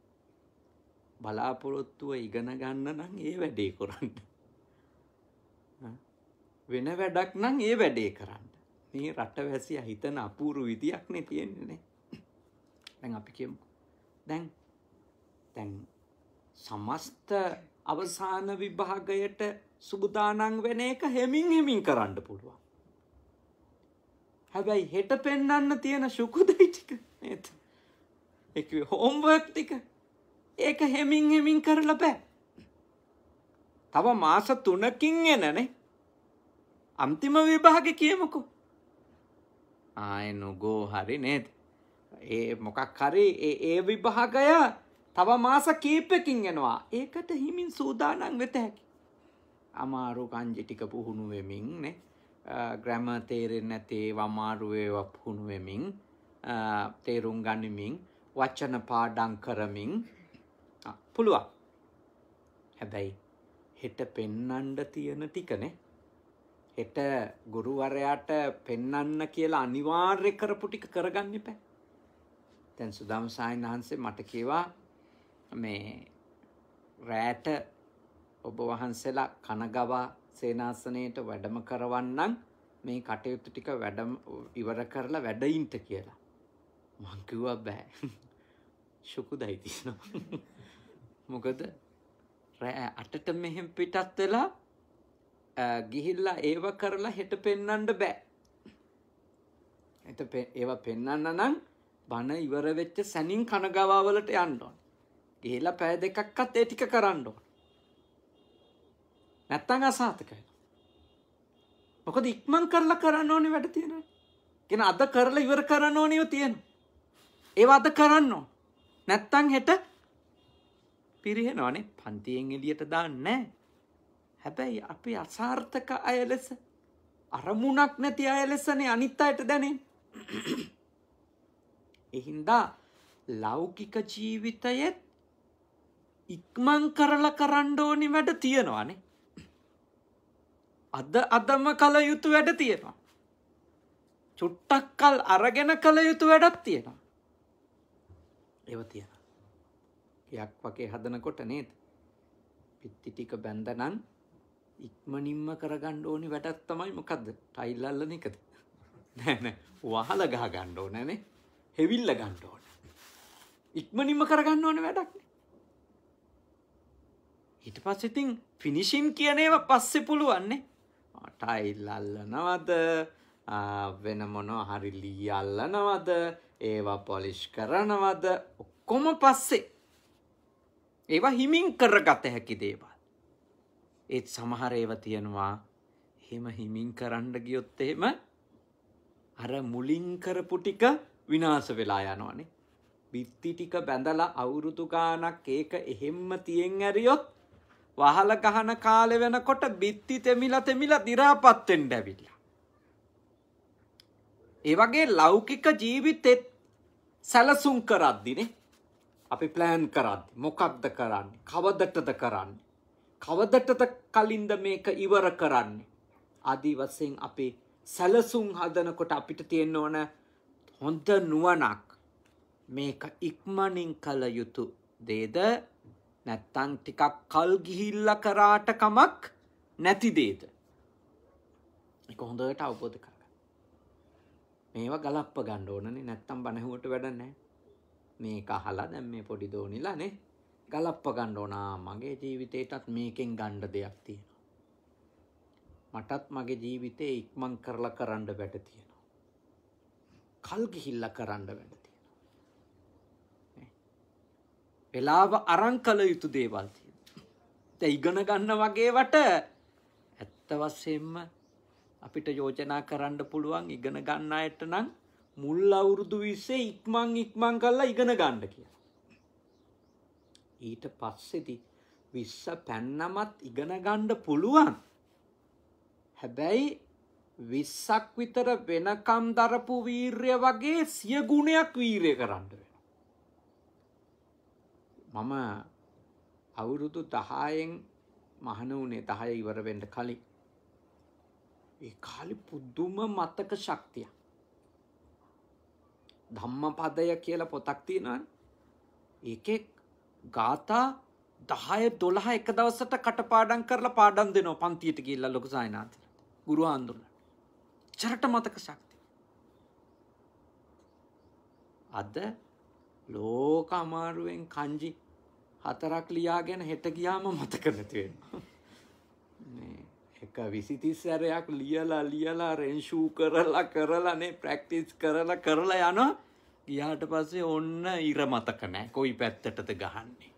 බලාපොරොත්තුව ඉගෙන ගන්න නම් ඒ වැඩේ කොරන්න වෙන වැඩක් නම් ඒ වැඩේ කරන්න මේ රට වැසි හිතන අපූරු විදියක්නේ තියෙන්නේ දැන් අපි කියමු දැන් දැන් සමස්ත අවසාන විභාගයට සුබදානං වෙන එක හෙමින් හෙමින් කරන්න පුළුවන්. හැබැයි හෙට පෙන්නන්න තියෙන සුකුදයි ටික නේද? ඒක හෝම්වර්ක් ටික ඒක හෙමින් හෙමින් කරලා බෑ. තව මාස 3කින් එනනේ. අන්තිම විභාගෙ කියමුකෝ. ආයෙ නගෝ හරි නේද? ඒ මොකක් හරි ඒ විභාගය තව මාස කීපයකින් එනවා. ඒකට හිමින් සූදානම් වෙත හැකි. අමාරු කංජි ටික පුහුණු වෙමින් නේ ග්‍රැමර් තේරෙන්නේ නැති ඒවා අමාරු ඒවා පුහුණු වෙමින් තේරුම් ගනිමින් වචන පාඩම් කරමින් පුළුවන්. හැබැයි හෙට පෙන්නන්න තියෙන ටිකනේ. හෙට ගුරුවරයාට පෙන්නන්න කියලා අනිවාර්ය කරපු ටික කරගන්න එපා. දැන් සුදම් සායන් වහන්සේ මට කියවා මේ රෑට ඔබ වහන්සේලා කනගවා සේනාසනයට වැඩම කරවන්නම් මේ කටයුතු ටික වැඩම ඉවර කරලා වැඩයින්ට කියලා. මං කිව්වා බෑ. ශුකුදයි තියනවා. මොකද රෑ අටට මෙහෙම පිටත් වෙලා ගිහිල්ලා ඒව කරලා හෙට පෙන්වන්න බෑ. එත ඒව පෙන්වන්න නම් බණ ඉවර වෙච්ච සැනින් කනගාවවලට යන්න ඕන. ඉහිලා පැය දෙකක්වත් ඒ ටික කරන්න ඕන. නැත්තම් අසාර්ථකයි. මොකද ඉක්මන් කරලා කරන්න ඕනේ වැඩ තියෙනවා. කියන අද කරලා ඉවර කරන්න ඕනේ තියෙනවා. ඒව අද කරන්න ඕන. නැත්තම් හෙට පිරිහෙනවනේ පන්තියෙන් එළියට දාන්නේ හැබැයි අපි අසාර්ථක අය ලෙස අරමුණක් නැති අය ලෙසනේ අනිත් අයට දැනෙන්නේ. එහින්දා ලෞකික ජීවිතයේත් ඉක්මං කරලා කරණ්ඩෝනි වැඩ තියෙනවානේ අද අදම කළ යුතු වැඩ තියෙනවා චුට්ටක් කල් අරගෙන කළ යුතු වැඩත් තියෙනවා එව තියෙන යක් වගේ හදනකොට නේද පිත්ති ටික බැන්දනන් ඉක්මනින්ම කරගන්න ඕනි වැඩක් තමයි මොකද්ද ටයිල් අල්ලන එකද නෑ නෑ වහලා ගහ ගන්න ඕනනේ හෙවිල්ල ගන්න ඕන ඉක්මනින්ම කරගන්න ඕනේ වැඩක් නේ ඉට පස්සිතින් ෆිනිශින් කියනේව පස්සෙ පුළුවන්නේ ටයිල් අල්ලනවද වෙන මොනෝ හරි ලී අල්ලනවද ඒවා පොලිෂ් කරනවද ඔක්කොම පස්සේ ඒවා හිමින් කරගත හැකි දේවල් ඒත් සමහර ඒව තියෙනවා එහෙම හිමින් කරන්න ගියොත් එහෙම අර මුලින් කරපු ටික විනාශ වෙලා යනවනේ බිත්ති ටික බැඳලා අවුරුදු ගානක් ඒක එහෙම්ම තියෙන් ඇරියොත් වහල ගහන කාලෙ වෙනකොට බිත්ති තෙමිලා තෙමිලා දිරාපත්තෙන් ඩැවිල්ලා. ඒවගේ ලෞකික ජීවිතෙත් සැලසුම් කරද්දිනේ අපි ප්ලෑන් කරද්දි මොකක්ද කරන්න කවදටද කරන්න කවදටද කලින්ද මේක ඉවර කරන්න අදී වසයෙන් අපේ සැලසුම් හදනකොට අපිට තියෙන්න ඕන හොඳ නුවනක් මේක ඉක්මනින් කළ යුතු දේද නැත්තන් ටිකක් කල් ගිහිල්ල කරාට කමක් නැති දේද එක හොඳට අවබෝධ කර මේවා ගලප්ප ගණ්ඩ ඕනනේ නැත්තම් බණහුවට වැඩනෑ මේක අහලා දැන් මේ පොඩි දෝනිලානේ ගලප්ප ගණ්ඩ ඕනා මගේ ජීවිතේටත් මේකෙන් ගණ්ඩ දෙයක් තියෙනවා මටත් මගේ ජීවිතේ ඉක්මන් කරලා කරන්න වැඩ තියෙනවා කල් ගිහිල්ලා කරන්න වැඩ වෙලාව අරන් කළ යුතු දේවල් තියෙනවා. ඉගෙන ගන්න වගේවට ඇත්ත වශයෙන්ම අපිට යෝජනා කරන්න පුළුවන් ඉගෙන ගන්න අයට නම් මුල් අවුරුදු 20 ඉක්මන් ඉක්මන් කරලා ඉගෙන ගන්න කියලා. ඊට පස්සේදි 20 පැන්නමත් ඉගෙන ගන්න පුළුවන්. හැබැයි 20ක් විතර වෙනකම් දරපු වීරය වගේ සිය ගුණයක් වීරය කරන්න මම අවුරුදු 10න් මහන වුණේ 10 ඉවර වෙන්න කලින් ඒ කාලේ පුදුම මතක ශක්තිය ධම්මපදය කියලා පොතක් තියෙනවනේ ඒකේ ගාථා 10 12 එක දවසට කටපාඩම් කරලා පාඩම් දෙනවා පන්තියට ගිහිල්ලා ලොකු සායනාතිල ගුරු ආන්දුරලා චරට මතක ශක්තිය අද ලෝක අමාරුවෙන් කංජි හතරක් ලියාගෙන හෙට ගියාම මතක නැති වෙනවා. එක 23 සැරයක් ලියලා ලියලා රෙන්ෂූ කරලා කරලානේ ප්‍රැක්ටිස් කරලා කරලා යනවා. ගියාට පස්සේ ඔන්න ඉර මතක නැහැ. කොයි පැත්තටද ගහන්නේ?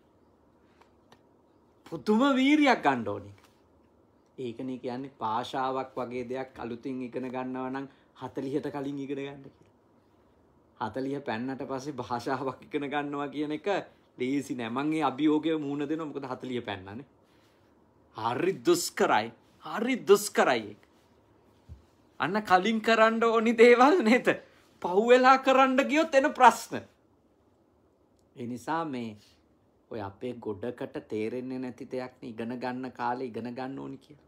පුදුම වීරියක් ගන්න ඕනේ. ඒකනේ කියන්නේ පාෂාවක් වගේ දෙයක් අලුතින් ඉගෙන ගන්නවා නම් 40ට කලින් ඉගෙන ගන්න කියලා. හතලිය පැන්නට පස්සේ භාෂාවක් ඉගෙන ගන්නවා කියන එක ලේසි නෑමන්ගේ අභියෝගය මුහුණ දෙන මොකද හතලිය පැන්නන හරි දුස්කරයි හරි දුස්කරයි අන්න කලින් කරන්න ඕනි දේවල් නේත පහුවෙලා කරන්න ගියොත් එන ප්‍රශ්න එනිසා මේ ඔය අපේ ගොඩකට තේරෙන්නේ නැති දෙයක්න ඉගෙන ගන්න කාලේ ඉගෙන ගන්න ඕනි කියලා.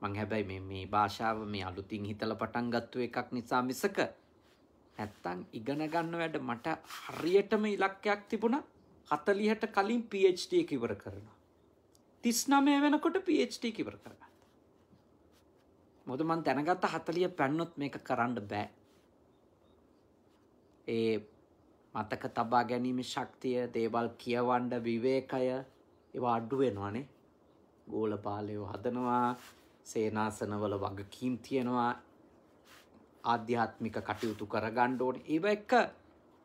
මං හැබැයි මේ මේ භාෂාව මේ අලුතින් හිතලා පටන් ගත්ත එකක් නිසා මිසක නැත්තම් ඉගෙන ගන්න වැඩ මට හරියටම ඉලක්කයක් තිබුණා 40ට කලින් PhD එක ඉවර කරනවා 39 වෙනකොට PhD එක ඉවර කරගත්තා මොකද මම දැනගත්තා 40 පැන්නොත් මේක කරන්න බෑ ඒ මතක තබා ගැනීම ශක්තිය දේවල් කියවන්න විවේකය ඒවා අඩු වෙනවානේ ගෝලපාලයෝ හදනවා සේනාසනවල වගකීම් තියෙනවා ආධ්‍යාත්මික කටයුතු කරගන්න ඕනේ. ඒව එක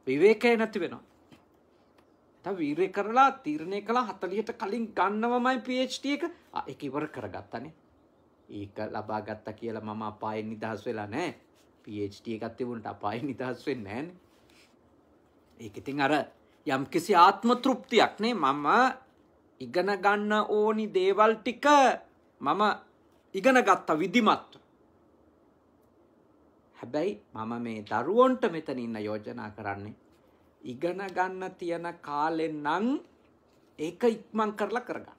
විවේකය නැති වෙනවා. තව වීරය කරලා තීරණය කළා 40ට කලින් ගන්නවමයි PhD එක. ඒක ඉවර කරගත්තානේ. ඒක ලබා ගත්තා කියලා මම අපායෙන් නිදහස් වෙලා නැහැ. PhD එකක් තිබුණට අපායෙන් නිදහස් වෙන්නේ නැහනේ. ඒක ඉතින් අර යම්කිසි ආත්ම තෘප්තියක් නේ මම ඉගෙන ගන්න ඕනි දේවල් ටික මම ඉගෙන ගත්තා විධිමත්ව හැබැයි මම මේ දරුවොන්ට මෙතන ඉන්න යෝජනා කරන්නේ ඉගෙන ගන්න තියෙන කාලෙන් නම් ඒක ඉක්මන් කරලා කරගන්න.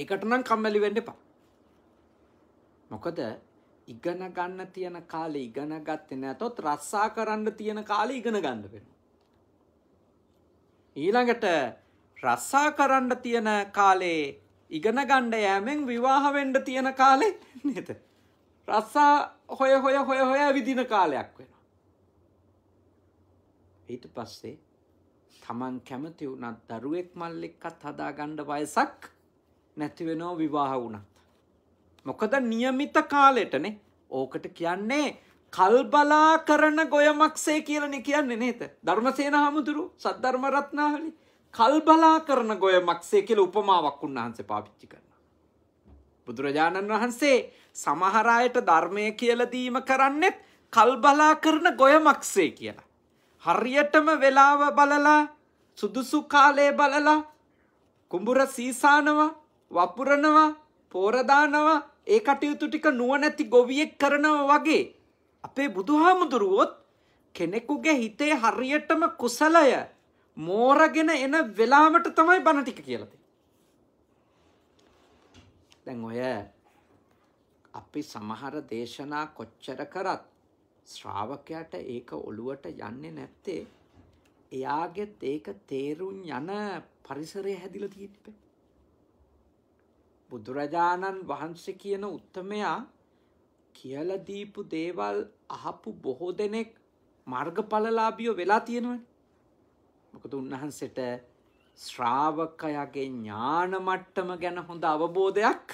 ඒකට නම් කම්මැලි වෙන්න එපා. මොකද ඉගෙන ගන්න තියෙන කාලේ ඉගෙන ගත්තේ නැතොත් රස්සා කරන්න තියෙන කාලේ ඉගෙන ගන්න වෙනවා. ඊළඟට රස්සා කරන්න තියෙන කාලේ ඉගෙන ගන්න යෑමෙන් විවාහ වෙන්න තියෙන කාලේ නේද? රස්සා හොය හොය හොය හොය විදින කාලයක් වෙන. ඊට පස්සේ තමන් කැමති වුණත් දරුවෙක් මල්ලෙක්කත් හදාගණ්ඩ වයසක් නැතිවෙනෝ විවාහ වුණත්. මොකද නියමිත කාලෙටනේ ඕකට කියන්නේ කල්බලා කරන ගොයමක්සේ කියලන කියන්නේ නේත ධර්මසේන හාමුදුරු සද්ධර්මරත්නාහලි කල්බලා කරන ගොයමක්සේ කියල උපමාවක් උන්වහන්සේ පාවිච්චි කරන. බුදුරජාණන් වහන්සේ සමහරයට ධර්මය කියලදීම කරන්නෙත් කල්බලා කරන ගොයමක්සේ කියලා. හරියටම වෙලාව බලලා සුදුසු කාලේ බලලා කුඹුර සීසානවා වපුරනවා පෝරදානවා ඒ කටයුතු ටික නුවණැති ගොවියෙක් කරනවා වගේ අපේ බුදුහාමුදුරුවොත් කෙනෙකුගේ හිතේ හරියටම කුසලය මෝරගෙන එන වෙලාවට තමයි බණ ටික කියලා දැන් ඔය අපි සමහර දේශනා කොච්චර කරත් ශ්‍රාවකයාට ඒක ඔළුවට යන්නේ නැත්තේ එයාගෙත් ඒක තේරුම් යන පරිසරය හැදිලා තියෙන්නේ. බුදුරජාණන් වහන්සේ කියන උත්තමයා කියලා දීපු දේවල් අහපු බොහෝ දෙනෙක් මාර්ගඵලලාභියෝ වෙලා තියෙනවනේ. මොකද උන්වහන්සේට ශ්‍රාවකයාගේ ඥාන මට්ටම ගැන හොඳ අවබෝධයක්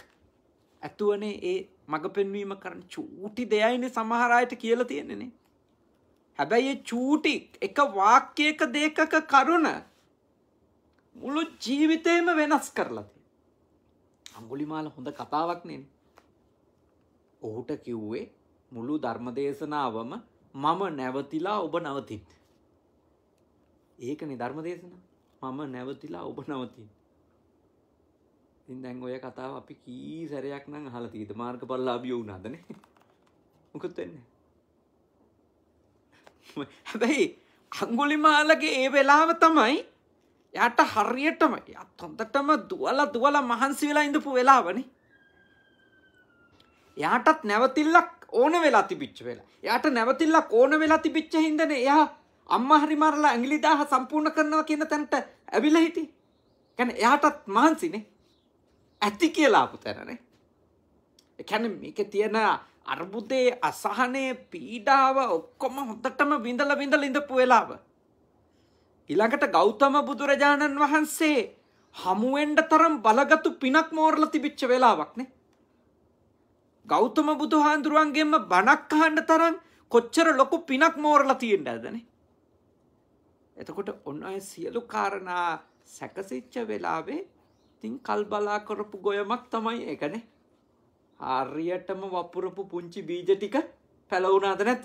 ඇතුවනේ ඒ මඟ පෙන්වීම කරන චූටි දෙයයිනේ සමහර අයට කියලා තියෙන්නේ හැබැයි ඒ චූටි එක වාක්‍යයක දෙකක කරුණ මුළු ජීවිතේම වෙනස් කරලා තියෙනවා. අඟුලිමාල හොඳ කතාවක් නේ. ඔහුට කිව්වේ මුළු ධර්මදේශනාවම මම නැවතිලා ඔබ නවතින්න. ඒකනේ ධර්මදේශනාව. මම නැවතිලා ඔබ නවතින්. ඉතින් දැන් ඔය කතාව අපි කී සැරයක් නම් අහලා තියෙද මාර්ගඵලලාභිය වුණාද නේ? මොකද වෙන්නේ? හැබැයි අඟුලිමාලගේ ඒ වෙලාව තමයි යාට හරියටම යත් හොඳටම දුවලා දුවලා මහන්සි වෙලා ඉඳපු වෙලාවනේ. යාටත් නැවතිල්ලක් ඕන වෙලා තිබිච්ච වෙලා. යාට නැවතිල්ලක් ඕන වෙලා තිබිච්ච හින්දනේ එයා අම්මා හරි මරලා ඇඟිලි 1000 සම්පූර්ණ කරනවා කියන තැනට ඇවිල්ලා හිටි. කියන්නේ එයාටත් මහන්සිනේ. ඇති කියලා ආපු තැනනේ. ඒ කියන්නේ මේකේ තියෙන අර්බුදේ අසහනේ පීඩාව ඔක්කොම හොඳටම විඳලා විඳලා ඉඳපු වෙලාව. ඊළඟට ගෞතම බුදුරජාණන් වහන්සේ හමු වෙන්න තරම් බලගත්ු පිනක් මෝරලා තිබිච්ච වෙලාවක් නේ. ගෞතම බුදුහාඳුරුවන්ගෙන්ම බණක් අහන්න තරම් කොච්චර ලොකු පිනක් මෝරලා තියෙන්නද නේ. එතකොට ඔන්න ඔය සියලු කාරණා සැකසිච්ච වෙලාවේ තින් කල්බලා කරපු ගොයමක් තමයි එකන හාර්යටම වපුරපු පුංචි බීජ ටික පැලවුනාද නැත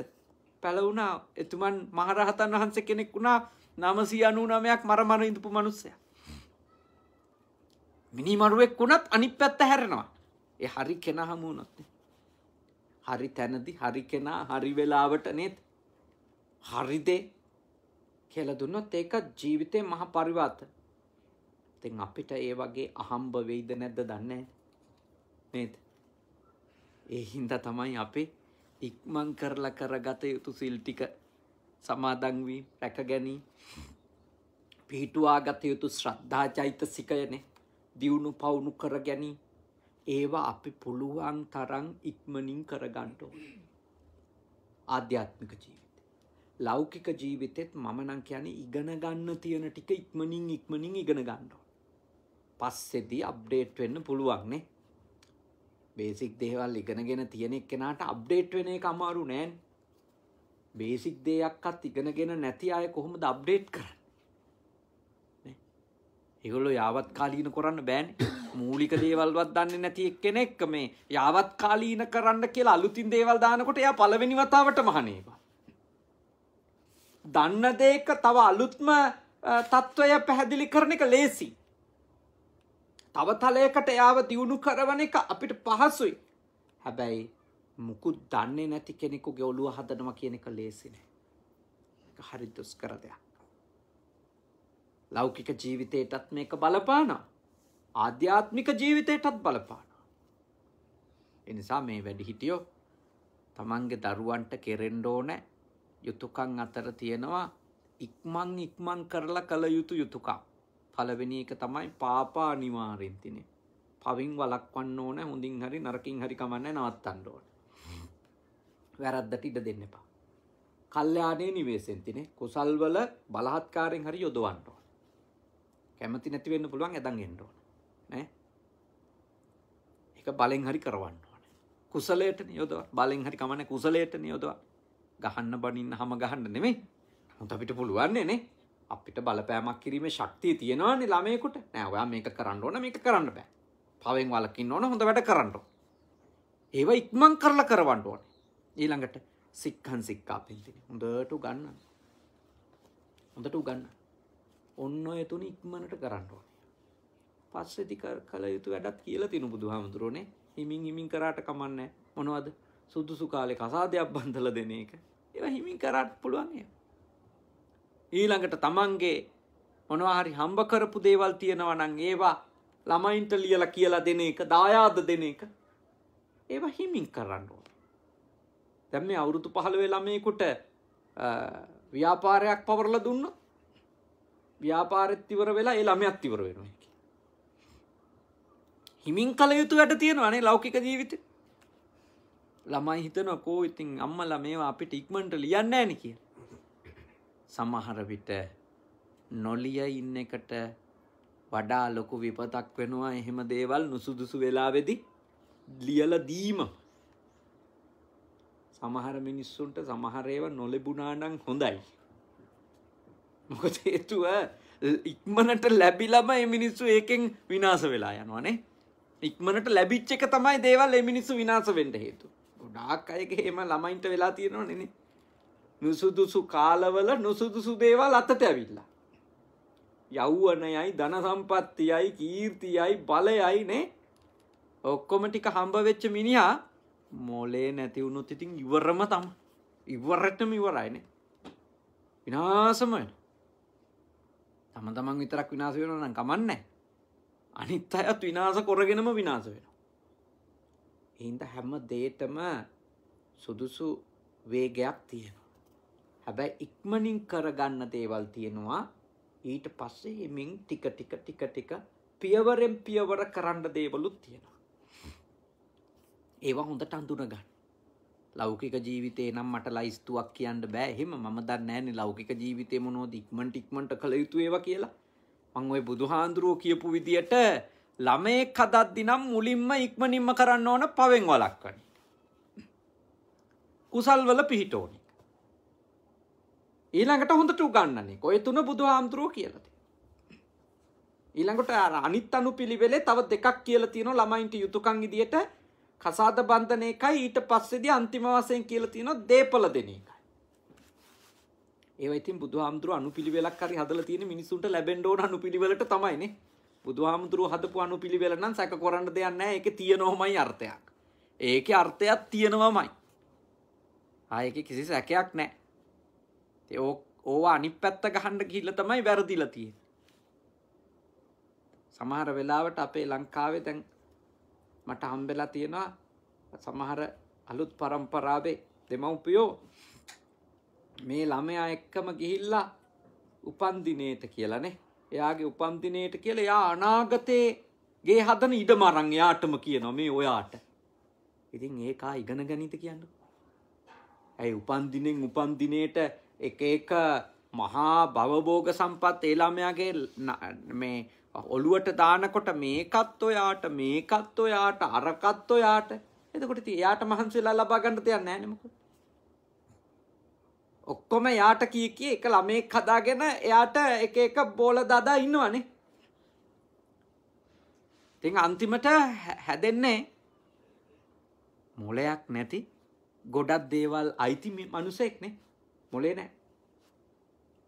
පැලවුනා එතුමන් මහරහතන් වහන්ස කෙනෙක් වුණා නමසී අනුනමයක් මරමර ඉඳපු මනුස්සය මිනිමරුවෙක් වුණත් අනි පැත්ත හැරෙනවා එ හරි කෙනා හමුණොත්ේ හරි තැනදි හරි කෙනා හරි වෙලාවට නෙත් හරිදේ කියලා දුන්නොත් ඒක ජීවිතේ මහ පරිවර්ත. ඉතින් අපිට ඒ වගේ අහම්බ වෙයිද නැද්ද දන්නේ නේද? ඒ හින්දා තමයි අපි ඉක්මන් කරලා කරගත යුතු සිල් ටික සමාදන් වී රැක ගැනීම පිහිටුවා ගත යුතු ශ්‍රද්ධා චෛතසිකයනේ දියුණු පවුණු කර ගැනීම ඒවා අපි පුළුවන් තරම් ඉක්මනින් කරගන්න ඕනේ ආධ්‍යාත්මික ජීවිතය ලෞකික ජීවිතෙත් මම නම් කියන්නේ ඉගෙන ගන්න තියෙන ටික ඉක්මනින් ඉක්මනින් ඉගෙන ගන්න ඕන. පස්සේදී අප්ඩේට් වෙන්න පුළුවන් නේ. බේසික් දේවල් ඉගෙනගෙන තියෙන එක්කෙනාට අප්ඩේට් වෙන එක අමාරු නෑනේ. බේසික් දෙයක්වත් ඉගෙනගෙන නැති අය කොහොමද අප්ඩේට් කරන්නේ? ඒගොල්ලෝ යාවත් කාලීන කරන්න බෑනේ. මූලික දේවල්වත් දන්නේ නැති එක්කෙනෙක් මේ යාවත් කාලීන කරන්න කියලා අලුතින් දේවල් දානකොට එයා පළවෙනි වතාවට මහණේවා. දන්න දේක තව අලුත්ම තත්ත්වය පැහැදිලි කරන එක ලේසි. තව තලයකට එයාව දියුණු කරවන එක අපිට පහසුයි. හැබැයි මුකුත් දන්නේ නැති කෙනෙකුගේ ඔළුව හදනවා කියන එක ලේසි නෑ. ඒක හරි දුෂ්කර දෙයක්. ලෞකික ජීවිතයටත් මේක බලපානවා. ආධ්‍යාත්මික ජීවිතයටත් බලපානවා. එනිසා මේ වැඩිහිටියෝ තමන්ගේ දරුවන්ට කෙරෙන්න ඕනේ යුතුයකම් අතර තියෙනවා ඉක්මන් ඉක්මන් කරලා කළ යුතු යුතුයකම්. පළවෙනි එක තමයි පාපා අනිවාර්යෙන් තිනේ. පවින් වළක්වන්න ඕන හොඳින් හරි නරකින් හරි කමන්නේ නවත්තන්න ඕන. වැරද්දට ඉඩ දෙන්න එපා. කල්යාණේ නිවේසෙන් තිනේ කුසල්වල බලහත්කාරයෙන් හරි යොදවන්න ඕන. කැමති නැති වෙන්න පුළුවන් එදන් එන්න ඕන. නේ? ඒක බලෙන් හරි කරවන්න ඕන. කුසලයට නියොදව බලෙන් හරි කමන්නේ කුසලයට නියොදව ගහන්න බනින්න හම ගහන්න නෙමේ හොඳ අපිට පුළුවන්නේ නේ අපිට බලපෑමක් කිරීමේ ශක්තිය තියෙනවානේ ළමයෙකුට නෑ ඔයා මේක කරන්න ඕන මේක කරන්න බෑ පවෙන් වලකින්න ඕන හොඳ වැඩ කරන්න ඒව ඉක්මන් කරලා කරවන්න ඕන ඊළඟට සික්කන් සික්කා පින්තින හොඳට උගන්න හොඳට උගන්න ඔන්න ඔය තුන ඉක්මනට කරන්න ඕනේ පස්සේදී කළ යුතු වැඩක් කියලා තිනු බුදුහාමුදුරනේ හිමින් හිමින් කරාට කමන්නේ මොනවද සුදුසු කාලෙ කසාදයක් බන්ධල දෙන එක ඒව හිමින් කරට පුළුවන්ය. ඊළඟට තමන්ගේ මොනවාහරි හම්බ කරපු දේවල් තියෙනවනං ඒවා ළමයින්ට ලියල කියලා දෙන එක දායාද දෙන එක ඒවා හිමින් කරන්න ඕන. දැම් මේ අවුරුදු පහළවේ ළමයකුට ව්‍යාපාරයක් පවරල දුන්න ව්‍යාපාරත්තිවර වෙලා ඒ ළමයක්තිවර වෙන එක. හිමින් කළ යුතු වැට තියෙනවනේ ලෞකික ජීවිතය ළමයි හිතනවා කෝ ඉතින් අම්මලා මේවා අපිට ඉක්මනට ලියන්න ෑන කිය. සමහර විට නොලිය ඉන්න එකට වඩා ලොකු විපතක් වෙනවා එහෙම දේවල් නුසුදුසු වෙලාවෙදි ලියල දීම. සමහර මිනිස්සුන්ට සමහරේව නොලෙබුණානං හොඳයි. මොකද හේතුව ඉක්මනට ලැබිලම ඒ මිනිස්සු ඒකෙන් විනාස වෙලා යනවානේ. ඉක්මනට ලැබිච්ච එක තමයි දේවල් ඒ මිනිස්සු විනාස වෙන්න හේතු. ගොඩාක් අයක එහෙම ළමයින්ට වෙලා තියෙනව නෙනේ. නුසුදුසු කාලවල නුසුදුසු දේවල් අතට ඇවිල්ලා. යෞවනයයි ධන සම්පත්තියයි කීර්තියයි බලයයි නේ ඔක්කොම ටික හම්බ වෙච්ච මිනිහා මොලේ නැති වුණොත් ඉතින් ඉවරම තමයි. ඉවරටම ඉවරයි නේ. විනාශම වෙනවා. තම තමන් විතරක් විනාශ වෙනවා නම් කමන්නේ. අනිත් අයත් විනාශ කරගෙනම විනාශ වෙනවා. එහින්ද හැම දේටම සුදුසු වේගයක් තියෙනවා. හැබැයි ඉක්මනින් කරගන්න දේවල් තියෙනවා. ඊට පස්සේ එමින් ටික ටික ටික ටික පියවරෙන් පියවර කරන්න දේවලුත් තියෙනවා. ඒවා හොඳට අඳුනගන්න. ලෞකික ජීවිතේ නම් මට ලයිස්තුවක් කියන්න බෑ. එහෙම මම දන්නේ නැහැනේ ලෞකික ජීවිතේ මොනවද ඉක්මන් ටික්මන්ට කළ යුතු ඒවා කියලා. මං ওই බුදුහාඳුරෝ කියපු විදියට ළමයේ කදද්දි නම් මුලින්ම ඉක්මනින්ම කරන්න ඕන පවෙන් වලක්වන. කුසල්වල පිහිට ඕනි. ඊළඟට හොඳට උගන්නන්නේ ඔය තුන බුදු හාමුදුරුවෝ කියලද. ඊළඟට අනිත් අනු පිළිවෙලේ තව දෙකක් කියල තියෙන ළමයින්ට යුතුකං ඉදියට කසාද බන්ධන එකයි ඊට පස්සෙදි අන්තිම වශයෙන් කියලා තියෙනවා දේපල දෙන එකයි. ඒවා ඉතින් බුදුහාමුදුරුවෝ අනුපිළිවෙලක් හරි හදලා තියෙන මිනිසුන්ට ලැබෙන්න ඕන අනුපිළිවෙලට තමයිනේ. බුදුහාමුදුරුව හදපු අනුපිළිවෙල නම් සැක කරන්න දෙයක් නැහැ. ඒකේ තියෙනවමයි අර්ථයක්. ඒකේ අර්ථයක් තියෙනවමයි. ආයක කිසි සැකයක් නැහැ. ඒ ඕවා අනිත් පැත්ත ගහන්න ගිහිල්ලා තමයි වැරදිලා තියෙන්නේ. සමහර වෙලාවට අපේ ලංකාවේ දැන් මට හම්බෙලා තියෙනවා සමහර අලුත් પરම්පරාවේ දෙමව්පියෝ මේ ළමයා එක්කම ගිහිල්ලා උපන්දිනේට කියලානේ එයාගේ උපන්දිනයට කියල එයා අනාගතයේ ගේ හදන ඉඩ මරං යාටම කියනවා මේ ඔයාට ඉතින් ඒකා ඉගෙන ගනිත කියන්න ඇයි උපන්දිනෙන් උපන්දිනයට එක එක මහා භවබෝග සම්පත් ඒලාමයාගේ මේ ඔළුවට දානකොට මේකත් ඔයාට මේකත් ඔයාට අරකත් ඔයාට එතකොට ති එයාට මහන්සේලා ලබාගන්න තියන්න නෑනමකුත් ඔක්කොම යාට කී කිය එක ළමයෙක් හදාගෙන එයාට එක එක බෝල දදා ඉන්නවනේ. ඉතින් අන්තිමට හැදෙන්නේ මොලයක් නැති ගොඩක් දේවල් අයිති මිනිසෙක්නේ. මොලේ නැහැ.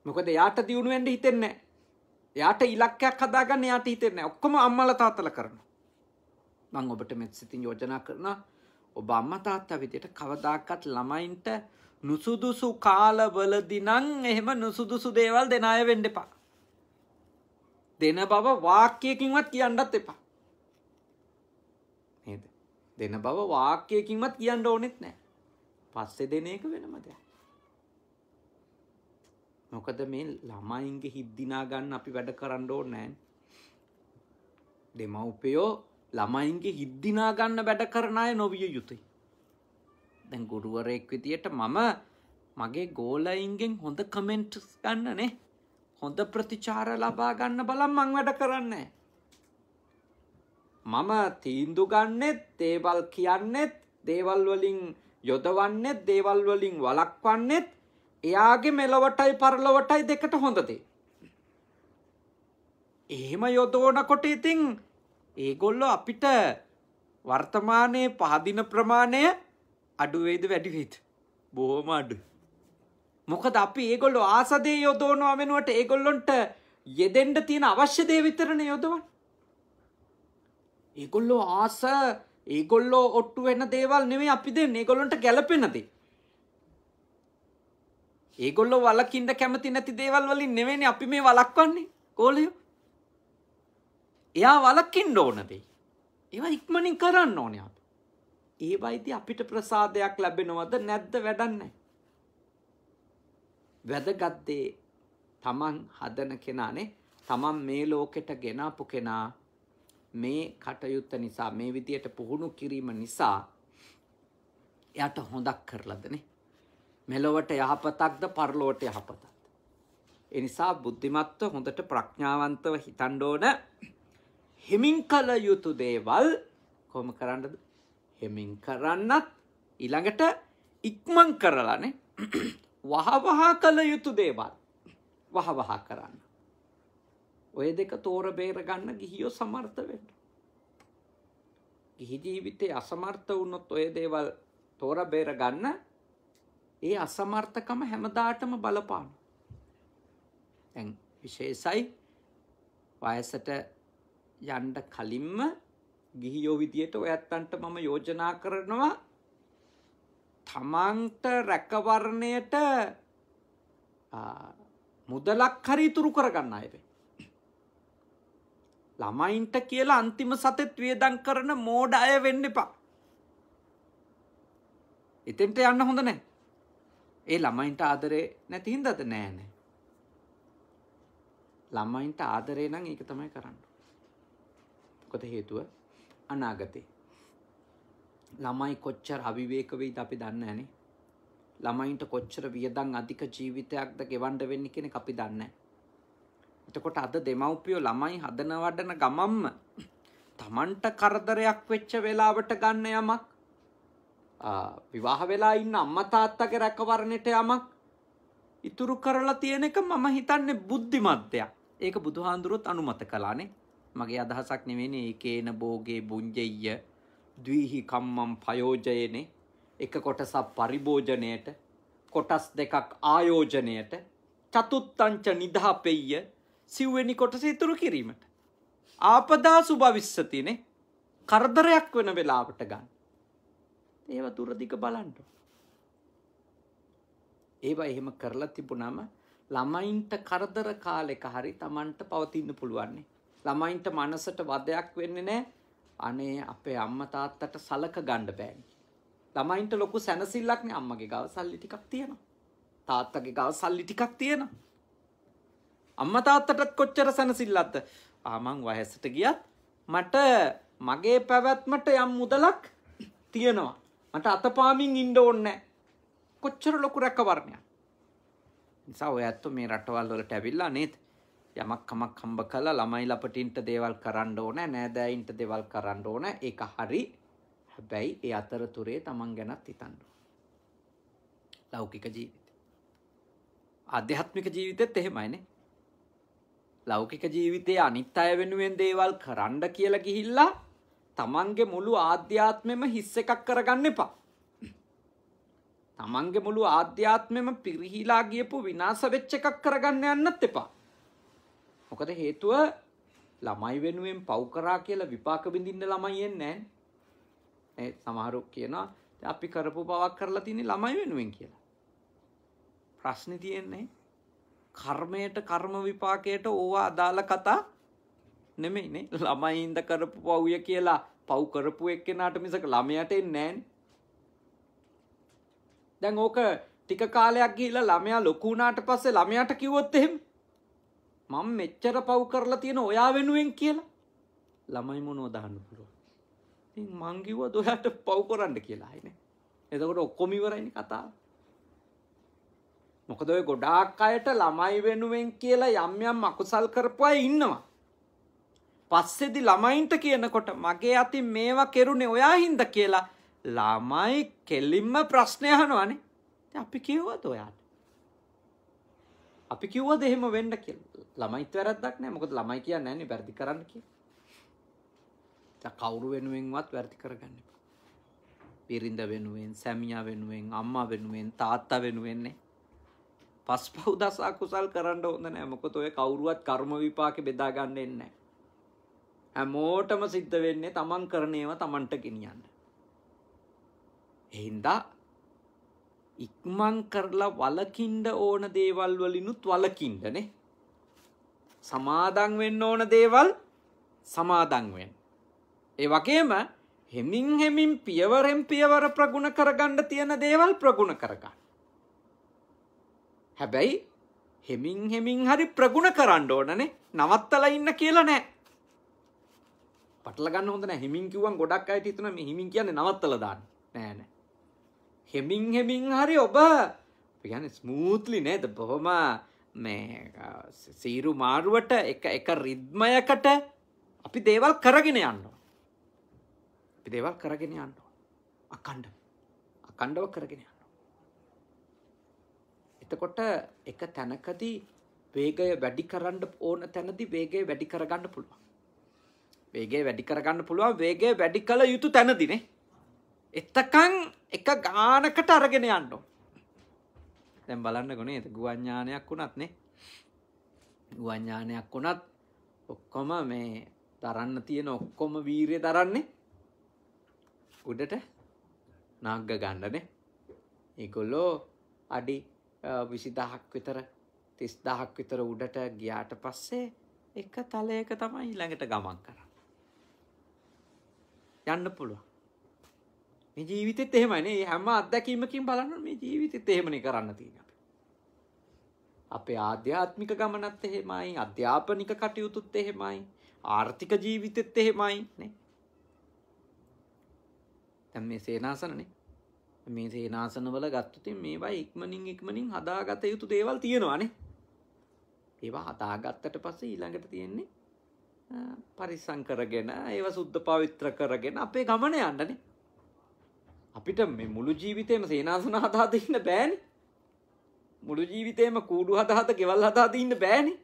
මොකද යාට දියුණු වෙන්න හිතෙන්නේ නැහැ. යාට ඉලක්කයක් හදාගන්න යාට හිතෙන්නේ නැහැ. ඔක්කොම අම්මලා තාත්තලා කරනවා. මම ඔබට මෙත් සිතින් යෝජනා කරනවා ඔබ අම්මා තාත්තා විදියට කවදාකවත් ළමයින්ට නුසුදුසු කාලවලදිනං එහෙම නුසුදුසු දේවල් දෙනාය වෙන්ඩ එපා. දෙන බව වාක්‍යයකින්වත් කියන්නත් එපා. නේද? දෙන බව වාක්‍යයකින්වත් කියන්න ඕනෙත් නෑ. පස්සේ දෙන එක වෙනම දෙයක්. මොකද මේ ළමයින්ගේ හිත් දිනා ගන්න අපි වැඩ කරන්න ඕනේ නෑනේ. දෙමව්පියෝ ළමයින්ගේ හිත් දිනා ගන්න වැඩ කරන අය නොවිය යුතුයි. දැන් ගුරුවරයෙක් විදියට මම මගේ ගෝලයින්ගෙන් හොඳ කමෙන්ට් ගන්නනේ හොඳ ප්‍රතිචාර ලබා ගන්න බලම් මං වැඩ කරන්න. මම තීන්දු ගන්නෙත් දේවල් කියන්නෙත් දේවල් වලින් යොදවන්නෙත් දේවල් වලින් වලක්වන්නෙත් එයාගේ මෙලොවටයි පරලොවටයි දෙකට හොඳදේ. එහෙම යොදෝනකොට ඉතින් ඒගොල්ලො අපිට වර්තමානයේ පහදින ප්‍රමාණය අඩුවේද වැඩිවෙයිද බොහොම අඩු මොකද අපි ඒගොල්ලෝ ආසදේ යොදෝනවා වෙනුවට ඒගොල්ලොන්ට යෙදෙන්ට තියෙන අවශ්‍ය දේ විතරන යොදවන් ඒගොල්ලෝ ආස ඒගොල්ලෝ ඔට්ටු වෙන දේවල් නෙවේ අපි දෙ ඒගොල්ලොන්ට ගැලපෙනද ඒගොල්ලෝ වලකින්ට කැමති නැති දේවල් වලින් නෙවෙනි අපි මේ වලක්වන්නේ කෝලයෝ එයා වලකින්ට ඕනදේ ඒවා ඉක්මනින් කරන්න ඕනේ අපි ඒ වයිති අපිට ප්‍රසාදයක් ලැබෙනවද නැද්ද වැඩන්නේ. වැදගත්දේ තමන් හදන කෙනානේ තමන් මේ ලෝකෙට ගෙනාපු කෙනා මේ කටයුත්ත නිසා මේ විදියට පුහුණු කිරීම නිසා එයට හොඳක් කරලදනේ. මෙලොවට යහපතක්ද පරලෝට යහපතක්ද. එනිසා බුද්ධිමත්ව හොඳට ප්‍රඥාවන්තව හිතන්ඩෝන හෙමින් කල යුතු දේවල් කොම කරන්නද හෙමින් කරන්නත් ඊළඟට ඉක්මං කරලානේ වහවහා කළ යුතු දේවල් වහවහා කරන්න. ඔය දෙක තෝර බේර ගන්න ගිහියෝ සමර්ථ වෙන්න. ගිහි ජීවිතේ අසමර්ථ වුණොත් ඔය දේවල් තෝර බේර ගන්න ඒ අසමර්ථකම හැමදාටම බලපාන. දැන් විශේෂයි වයසට යන්න කලින්ම ගිහියෝ විදියට ඔයත්තන්ට මම යෝජනා කරනවා තමන්ට රැකවරණයට මුදලක් හරි ඉතුරු කරගන්න අයද. ළමයින්ට කියලා අන්තිම සතෙත් වියදම් කරන මෝඩ අය වෙන්න එපා. එතෙන්ට යන්න හොඳ නෑ. ඒ ළමයින්ට ආදරේ නැති හින්දාද නෑ නෑ. ළමයින්ට ආදරේ නම් ඒක තමයි කරන්න. මොකද හේතුව අනාගතේ. ළමයි කොච්චර අවිවේක වෙයිද අපි දන්නේ නැහනේ. ළමයින්ට කොච්චර වියදම් අධික ජීවිතයක්ද ගෙවන්න වෙන්නේ කියන එක අපි දන්නේ නැහැ. එතකොට අද දෙමව්පියෝ ළමයි හදන වඩන ගමම්ම Tamanට කරදරයක් වෙච්ච වෙලාවට ගන්න යමක් විවාහ වෙලා ඉන්න අම්මා තාත්තගේ රැකවරණයට යමක් ඉතුරු කරලා තියෙන එක මම හිතන්නේ බුද්ධිමත්යක්. ඒක බුදුහාඳුරුත් අනුමත කළානේ. මගේ අදහසක් නෙවෙන්නේ ඒකේන භෝගේ බුඤ්ජෙය්‍ය ද්විහි කම්මම් පයෝජයනේ එක කොටසක් පරිභෝජනයට කොටස් දෙකක් ආයෝජනයට චතුත්තංච නිදාපෙය්‍ය සිව්වෙනි කොටස ඉතුරු කිරීමට ආපදා සුභවිස්සතිනේ කරදරයක් වෙන වෙලාවට ගන්න ඒව දුරදිග බලන්න ඒව එහෙම කරලා තිබුණම ළමයින්ට කරදර කාලෙක හරි Tamanට පවතින්න පුළුවන්නේ ළමයින්ට මනසට වදයක් වෙන්නේ නැහැ. අනේ අපේ අම්මා තාත්තට සලක ගන්න බෑනේ. ළමයින්ට ලොකු සැනසෙල්ලක් නේ අම්මගේ ගාව සල්ලි ටිකක් තියෙනවා. තාත්තගේ ගාව සල්ලි ටිකක් තියෙනවා. අම්මා තාත්තටත් කොච්චර සැනසෙල්ලක්ද? ආ මං වයසට ගියත් මට මගේ පැවැත්මට යම් මුදලක් තියෙනවා. මට අතපාමින් ඉන්න ඕනේ කොච්චර ලොකු රැකවරණයක්. නිසා ඔය ඇත්තෝ මේ රටවල් වලට ඇවිල්ලා නේද? යමක් කමක් හම්බ කළා ළමයි ලපටින්ට දේවල් කරන්න ඕන නෑදෑයින්ට දේවල් කරන්න ඕන ඒක හරි හැබැයි ඒ අතරතුරේ Taman ගැනත් හිතන්න ලෞකික ජීවිතය ආධ්‍යාත්මික ජීවිතෙත් එහෙමයිනේ ලෞකික ජීවිතයේ අනිත් අය වෙනුවෙන් දේවල් කරන්න කියලා ගිහිල්ලා Tamanගේ මුළු ආධ්‍යාත්මෙම හිස් එකක් කරගන්න එපා තමන්ගේ මුළු ආධ්‍යාත්මෙම පිරිහිලා ගියපු විනාශ වෙච්ච එකක් කරගන්න යන්නත් එපා. මොකද හේතුව ළමයි වෙනුවෙන් පව් කරා කියලා විපාක බිඳින්න ළමයි එන්නේ නැහැ. සමහරු කියනවා අපි කරපු පවක් කරලා තියෙන්නේ ළමයි වෙනුවෙන් කියලා. ප්‍රශ්නේ තියෙන්නේ කර්මයට කර්ම විපාකයට ඕවා අදාළ කතා නෙමෙයි නේ. ළමයින්ද කරපු පව්ය කියලා පව් කරපු එක්කෙනාට මිසක ළමයට එන්නේ නැහැ. දැන් ඕක ටික කාලයක් ගිහිල්ලා ළමයා ලොකු වුණාට පස්සේ ළමයාට කිව්වොත් එහෙම මං මෙච්චර පව් කරලා තියෙන ඔයා වෙනුවෙන් කියලා ළමයි මොනෝ දාන්න පුළුවන් ඉතින් මං කිව්වා ඔයාට පව් කරන්න කියලා අයිනේ එතකොට ඔක්කොම ඉවරයිනේ කතාව මොකද ඔය ගොඩාක් අයට ළමයි වෙනුවෙන් කියලා යම් යම් අකුසල් කරපු අය ඉන්නවා පස්සෙදි ළමයින්ට කියනකොට මගේ අතින් මේවා කෙරුණේ ඔයා හින්ද කියලා ළමයි කෙලින්ම ප්‍රශ්නය අහනවානේ අපි කිව්වද ඔයාට අපි කිව්වද එහෙම වෙන්න කියලා. ළමයිත් වැරද්දක් නැහැ. මොකද ළමයි කියන්නේ නැන්නේ වැරදි කරන්න කියලා. දැන් කවුරු වෙනුවෙන්වත් වැරදි කරගන්න එපා. පිරිඳ වෙනුවෙන්, සැමියා වෙනුවෙන්, අම්මා වෙනුවෙන්, තාත්තා වෙනුවෙන් නේ. පස්පව් දස අකුසල් කරන්න හොඳ නැහැ. මොකද ඔය කවුරුවත් කර්ම විපාකෙ බෙදා ගන්න එන්නේ නැහැ. හැමෝටම සිද්ධ වෙන්නේ Taman කරන ඒවා Tamanට ගෙනියන්න. එහින්දා ඉක්මන් කරලා වලකින්ඩ ඕන දේවල් වලිනුත් වලකින්ඩනේ සමාදන් වෙන්න ඕන දේවල් සමාදන්වෙන්. ඒ වගේම හෙමින් හෙමින් පියවරෙන් පියවර ප්‍රගුණ කරගණ්ඩ තියෙන දේවල් ප්‍රගුණ කරගන්න. හැබැයි හෙමින් හෙමින් හරි ප්‍රගුණ කරන්න ඕනනේ නවත්තල ඉන්න කියලා නෑ. පටලගන්න හොඳ හිමින් කිවන් ගොඩක් අයට හිතන හිමින් කියන්නේ නවත්තල දාන්න නෑනෑ. හෙමින් හෙමින් හරි ඔබ ගැන ස්මූත්ලි නේද බොහොම මේ සීරු මාරුවට එක එක රිද්මයකට අපි දේවල් කරගෙන යන්න. අපි දේවල් කරගෙන යන්න. අකණ්ඩ අකණ්ඩව කරගෙන යන්න. එතකොට එක තැනකදී වේගය වැඩි කරන්න ඕන තැනදී වේගය වැඩි කරගන්න පුළුවන්. වේගය වැඩි කරගන්න පුළුවන් වේගය වැඩි කළ යුතු තැනදී නේ. එතකං එක ගානකට අරගෙන යන්න දැන් බලන්න ගොනේ ගුවඥානයක් වුණත් නේ ගුවඥානයක් වුණත් ඔක්කොම මේ දරන්න තියෙන ඔක්කොම වීරය දරන්නේ උඩට නාග්ග ගණ්ඩනේ ඒගොල්ලෝ අඩි විසිදහක් විතර තිස් දහක් විතර උඩට ගියාට පස්සේ එක තලයක තමයි ඊළඟට ගමන් කරන්න යන්න පුළුවන් මේ ජීවිතෙත් එහෙමයිනේ හැම අත්දැකීමකින් බලන්න මේ ජීවිතෙත් එහෙමනේ කරන්න තියෙන්නේ අපි. අපේ ආධ්‍යාත්මික ගමනත් එහෙමයි, අධ්‍යාපනික කටයුතුත් එහෙමයි, ආර්ථික ජීවිතෙත් එහෙමයි නේ. දැන් මේ සේනාසනනේ. මේ සේනාසනවල ගත්තොත් මේවා ඉක්මනින් ඉක්මනින් හදාගත යුතු දේවල් තියෙනවානේ. ඒවා හදාගත්තට පස්සේ ඊළඟට තියෙන්නේ පරිස්සම් කරගෙන ඒව සුද්ධ පවිත්‍ර කරගෙන අපේ ගමන යන්නනේ. අපිට මේ මුළු ජීවිතේම සේනාසන හදාද ඉන්න බෑනේ. මුළු ජීවිතේම කූඩු හදාද ගෙවල් හදාද ඉන්න බෑනේ.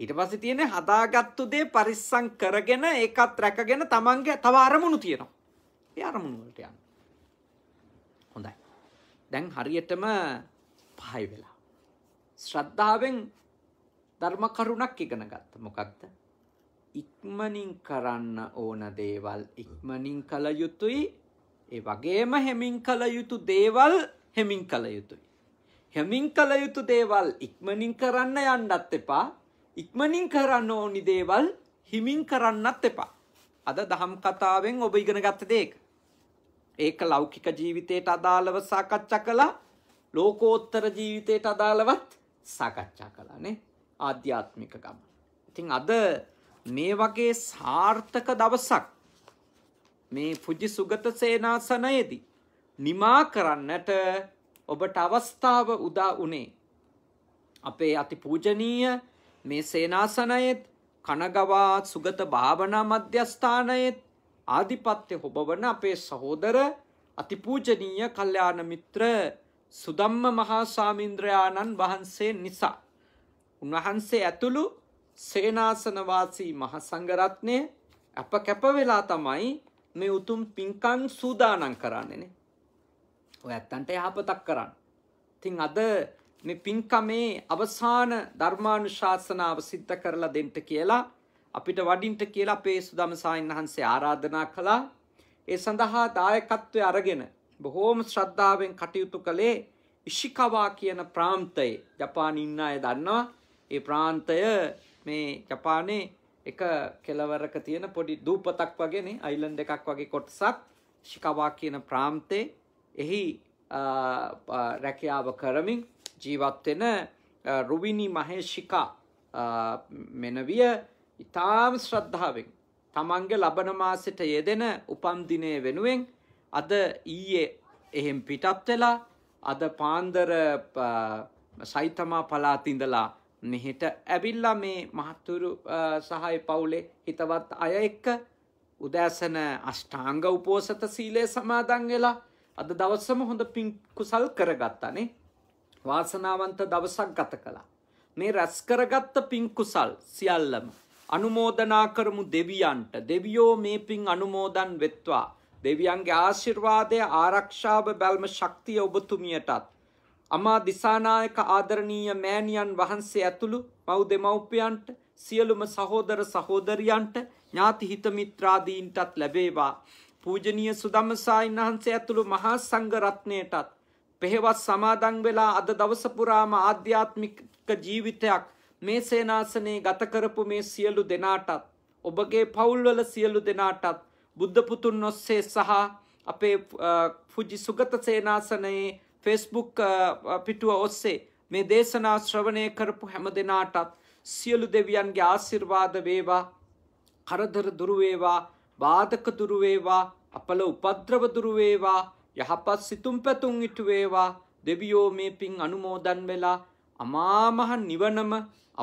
ඊට පස්සේ තියෙන හදාගත්තු දේ පරිස්සම් කරගෙන ඒකත් රැකගෙන Tamange තව අරමුණු තියෙනවා. ඒ අරමුණු වලට යන්න. හොඳයි. දැන් හරියටම පහයි වෙලා. ශ්‍රද්ධාවෙන් ධර්ම කරුණක් ඉගෙන ගත්ත මොකක්ද? ඉක්මනින් කරන්න ඕන දේවල් ඉක්මනින් කළ යුතුයි ඒ වගේම හෙමින් කළ යුතු දේවල් හෙමින් කළ යුතුයි. හෙමින් කළ යුතු දේවල් ඉක්මනින් කරන්න යන්නත් එපා ඉක්මනින් කරන්න ඕනි දේවල් හිමින් කරන්නත් එපා. අද දහම් කතාවෙන් ඔබ ඉගෙන ගත්ත දේක. ඒක ලෞකික ජීවිතයට අදාළව සාකච්ඡා කළා ලෝකෝත්තර ජීවිතයට අදාළවත් සාකච්ඡා කළානේ ආධ්‍යාත්මික ගමන. ඉතින් අද මේ වගේ සාර්ථක දවසක් මේ පුජි සුගත සේනාසනයේදී නිමා කරන්නට ඔබට අවස්ථාව උදා වුණේ. අපේ අති පූජනීය මේ සේනාසනයෙත් කනගවා සුගත භාවනා මධ්‍යස්ථානයෙත් ආධිපත්‍ය හොබවන අපේ සහෝදර අතිපූජනීය කල්යාණ මිත්‍ර සුදම්ම මහා සාමීන්ද්‍රයාණන් වහන්සේ නිසා උන්වහන්සේ ඇතුළු සේනාසනවාසී මහසංගරත්නය අප කැපවෙලා තමයි මේ උතුම් පින්කන් සූදානම් කරන්නේනේ. ඔය ඇත්තන්ට යහපතක් කරන්න. ඉතින් අද මේ පින්කමේ අවසාන ධර්මානුශාසනාව සිද්ධ කරලා දෙන්න කියලා අපිට වඩින්ට කියලා අපේ සුදම සායන් වහන්සේ ආරාධනා කළා. ඒ සඳහා දායකත්වය අරගෙන බොහෝම ශ්‍රද්ධාවෙන් කටයුතු කළේ ඉෂිකවා කියන ප්‍රාන්තයේ ජපානයේ ඉන්න අය දන්නවා. ඒ ප්‍රාන්තය මේ ජපානයේ එක කෙලවරක තියෙන පොඩි දූපතක් වගේනේ අයිලන්ඩ් එකක් වගේ කොටසක් ශිකවා කියන ප්‍රාම්තේ එහි රැකියාව කරමින් ජීවත්වෙන රුවිනි මහේෂිකා මෙනවිය ඉතාම ශ්‍රද්ධාවෙන් තමන්ගේ ලබන මාසෙට යෙදෙන උපන්දිනය වෙනුවෙන් අද ඊයේ එහෙම් පිටත් වෙලා අද පාන්දර සයිතමා පලාතිඳලා මෙහෙට ඇවිල්ලා මේ මහත්තුරු සහය පවුලේ හිතවත් අය එක්ක උදෑසන අෂ්ඨාංග උපෝසත සීලය සමාදන් වෙලා අද දවසම හොඳ පින් කුසල් කරගත්තානේ වාසනාවන්ත දවසක් ගත කළා මේ රැස් කරගත්ත පින් කුසල් සියල්ලම අනුමෝදනා කරමු දෙවියන්ට දෙවියෝ මේ පින් අනුමෝදන් වෙත්වා දෙවියන්ගේ ආශිර්වාදය ආරක්ෂාව බැල්ම ශක්තිය ඔබතුමියටත් අමා දිසානායක ආදරණීය මෑණියන් වහන්සේ ඇතුළු මව් දෙමව්පියන්ට සියලුම සහෝදර සහෝදරියන්ට ඥාති හිත මිත්‍රාදීන්ටත් ලැබේවා පූජනීය සුදම්මසායින් වහන්සේ ඇතුළු මහා සංඝ රත්නයටත් පෙහෙවත් සමාදන් වෙලා අද දවස පුරාම ආධ්‍යාත්මික ජීවිතයක් මේ සේනාසනේ ගත කරපු මේ සියලු දෙනාටත් ඔබගේ පවුල්වල සියලු දෙනාටත් බුද්ධ පුතුන් ඔස්සේ සහ අපේ පුජි සුගත සේනාසනයේ ෆෙස්බුක් uh, uh, පිටුව ඔස්සේ මේ දේශනා ශ්‍රවණය කරපු හැම දෙනාටත් සියලු දෙවියන්ගේ ආසිර්වාද වේවා කරදර දුරුවේවා බාධක දුරුවේවා අපල උපද්‍රව දුරුවේවා යහපත් සිතුම් පැතුම් ඉටුවේවා දෙවියෝ මේ පින් අනුමෝදන් වෙලා අමාමහ නිවනම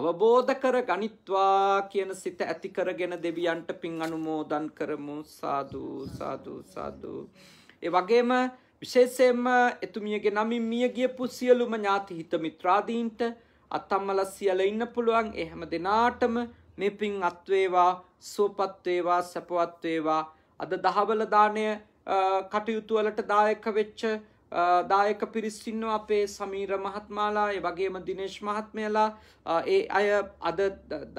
අවබෝධ කර ගනිත්වා කියන සිත ඇති කරගෙන දෙවියන්ට පින් අනුමෝදන් කරමු සාදු සාදු සාදු ඒ වගේම විශේෂයෙන්ම එතුමියගේ නමින් මිය ගියපු සියලුම ඥාති හිතමිත්‍රාදීන්ට අත්තම්මල සියල ඉන්න පුළුවන් එහෙම දෙනාටම මේ පින් අත්වේවා සුවපත්වේවා සැපවත්වේවා අද දහවල දානය කටයුතුවලට දායක වෙච්ච දායක පිරිස්සින්න අපේ සමීර මහත්මාලා ඒ වගේම දිනේශ් මහත්මයලා ඒ අය අද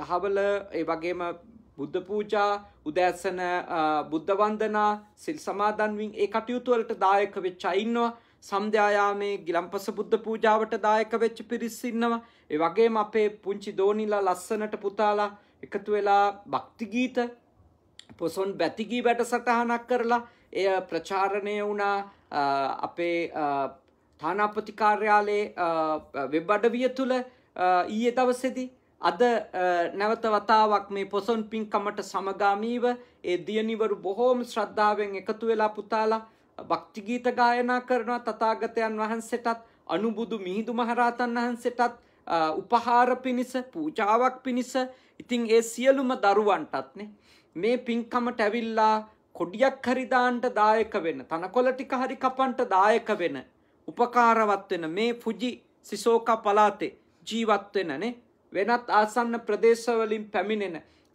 දහවල ඒ වගේම බුද්ධ පූජා උදෑසන බුද්ධ වන්දනා සිල් සමාදන්වින් ඒ කටයුතුවලට දායක වෙච්ච අයින්නවා සම්ධ්‍යායාමේ ගිලම්පස බුද්ධ පූජාවට දායක වෙච්ච පිරිස් ඉන්නවා ඒ වගේම අපේ පුංචි දෝනිලා ලස්සනට පුතාලා එකතු වෙලා භක්ති ගීත පොසොන් බැතිගී වැඩසටහනක් කරලා එය ප්‍රචාරණය වුණා අපේ තානාපති කාර්යාලයේ වෙබ් අඩවිය තුල ඊයේ දවසේදී අද නැවත වතාවක් මේ පොසොන් පින්කමට සමගාමීව ඒ දියනිවරු බොහෝම ශ්‍රද්ධාවෙන් එකතු වෙලා පුතාලා භක්තිගීත ගායනා කරනවා තථාගතයන් වහන්සේටත් අනුබුදු මිහිඳු මහරහතන් වහන්සේටත් උපහාර පිණිස පූජාවක් පිණිස ඉතින් ඒ සියලුම දරුවන්ටත් මේ පින්කමට ඇවිල්ලා කොඩියක් හරි දාන්න දායක වෙන තනකොළ ටික හරි කපන්න දායක වෙන උපකාරවත් වෙන මේ ෆුජි සිසෝකා පලාතේ ජීවත් වෙනනේ වෙනත් ආසන්න ප්‍රදේශවලින් පැමිණෙන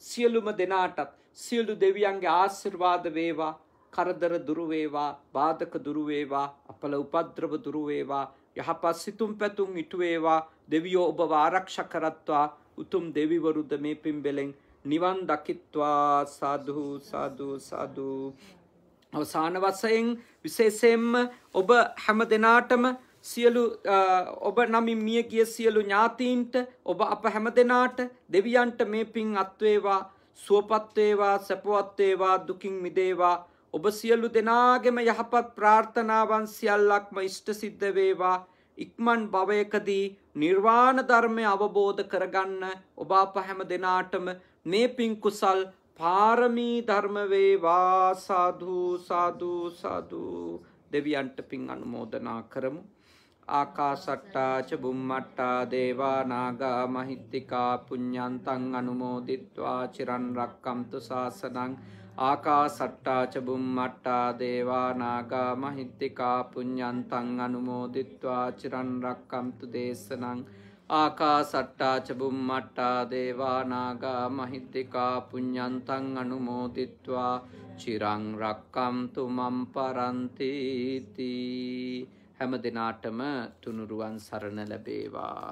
සියලුම දෙනාටත් සියලු දෙවියන්ගේ ආශිර්වාද වේවා කරදර දුරු වේවා බාධක දුරු වේවා අපල උපද්‍රව දුරු වේවා යහපත් සිතුම් පැතුම් ඉටු වේවා දෙවියෝ ඔබව ආරක්ෂා කරත්වා උතුම් දෙවිවරුද මේ පින්බෙලෙන් නිවන් දකිත්වා සාදු සාදු සාදු අවසාන වශයෙන් විශේෂයෙන්ම ඔබ හැම දිනාටම සියලු ඔබ නමින් මිය ගිය සියලු ඥාතීන්ට ඔබ අප හැම දෙනාට දෙවියන්ට මේ පින් අත්වේවා සුවපත් වේවා සැපවත් වේවා දුකින් මිදේවා ඔබ සියලු දෙනාගේම යහපත් ප්‍රාර්ථනාවන් සියල්ලක්ම ඉෂ්ට සිද්ධ වේවා ඉක්මන් භවයකදී නිර්වාණ ධර්මය අවබෝධ කරගන්න ඔබ අප හැම දෙනාටම මේ පින් කුසල් පාරමී ධර්ම වේවා සාදු සාදු සාදු දෙවියන්ට පින් අනුමෝදනා කරමු ආකාසට්ටාච බුම්මට්ටා දේවා නාගා මහිත්‍තිකා පුඤ්ඤන්තං අනුමෝදිත්වා චිරන් රක්කම්තු ශාසනං ආකාසට්ටාච බුම්මට්ටා දේවා නාගා මහිත්‍තිකා පුඤ්ඤන්තං අනුමෝදිත්වා චිරන් රක්කම්තු දේශනං ආකාසට්ටාච බුම්මට්ටා දේවා නාගා මහිත්‍තිකා පුඤ්ඤන්තං අනුමෝදිත්වා චිරං රක්කම්තු මම් පරන්ති තී හැම දෙනාටම තුනුරුවන් සරණ ලැබේවා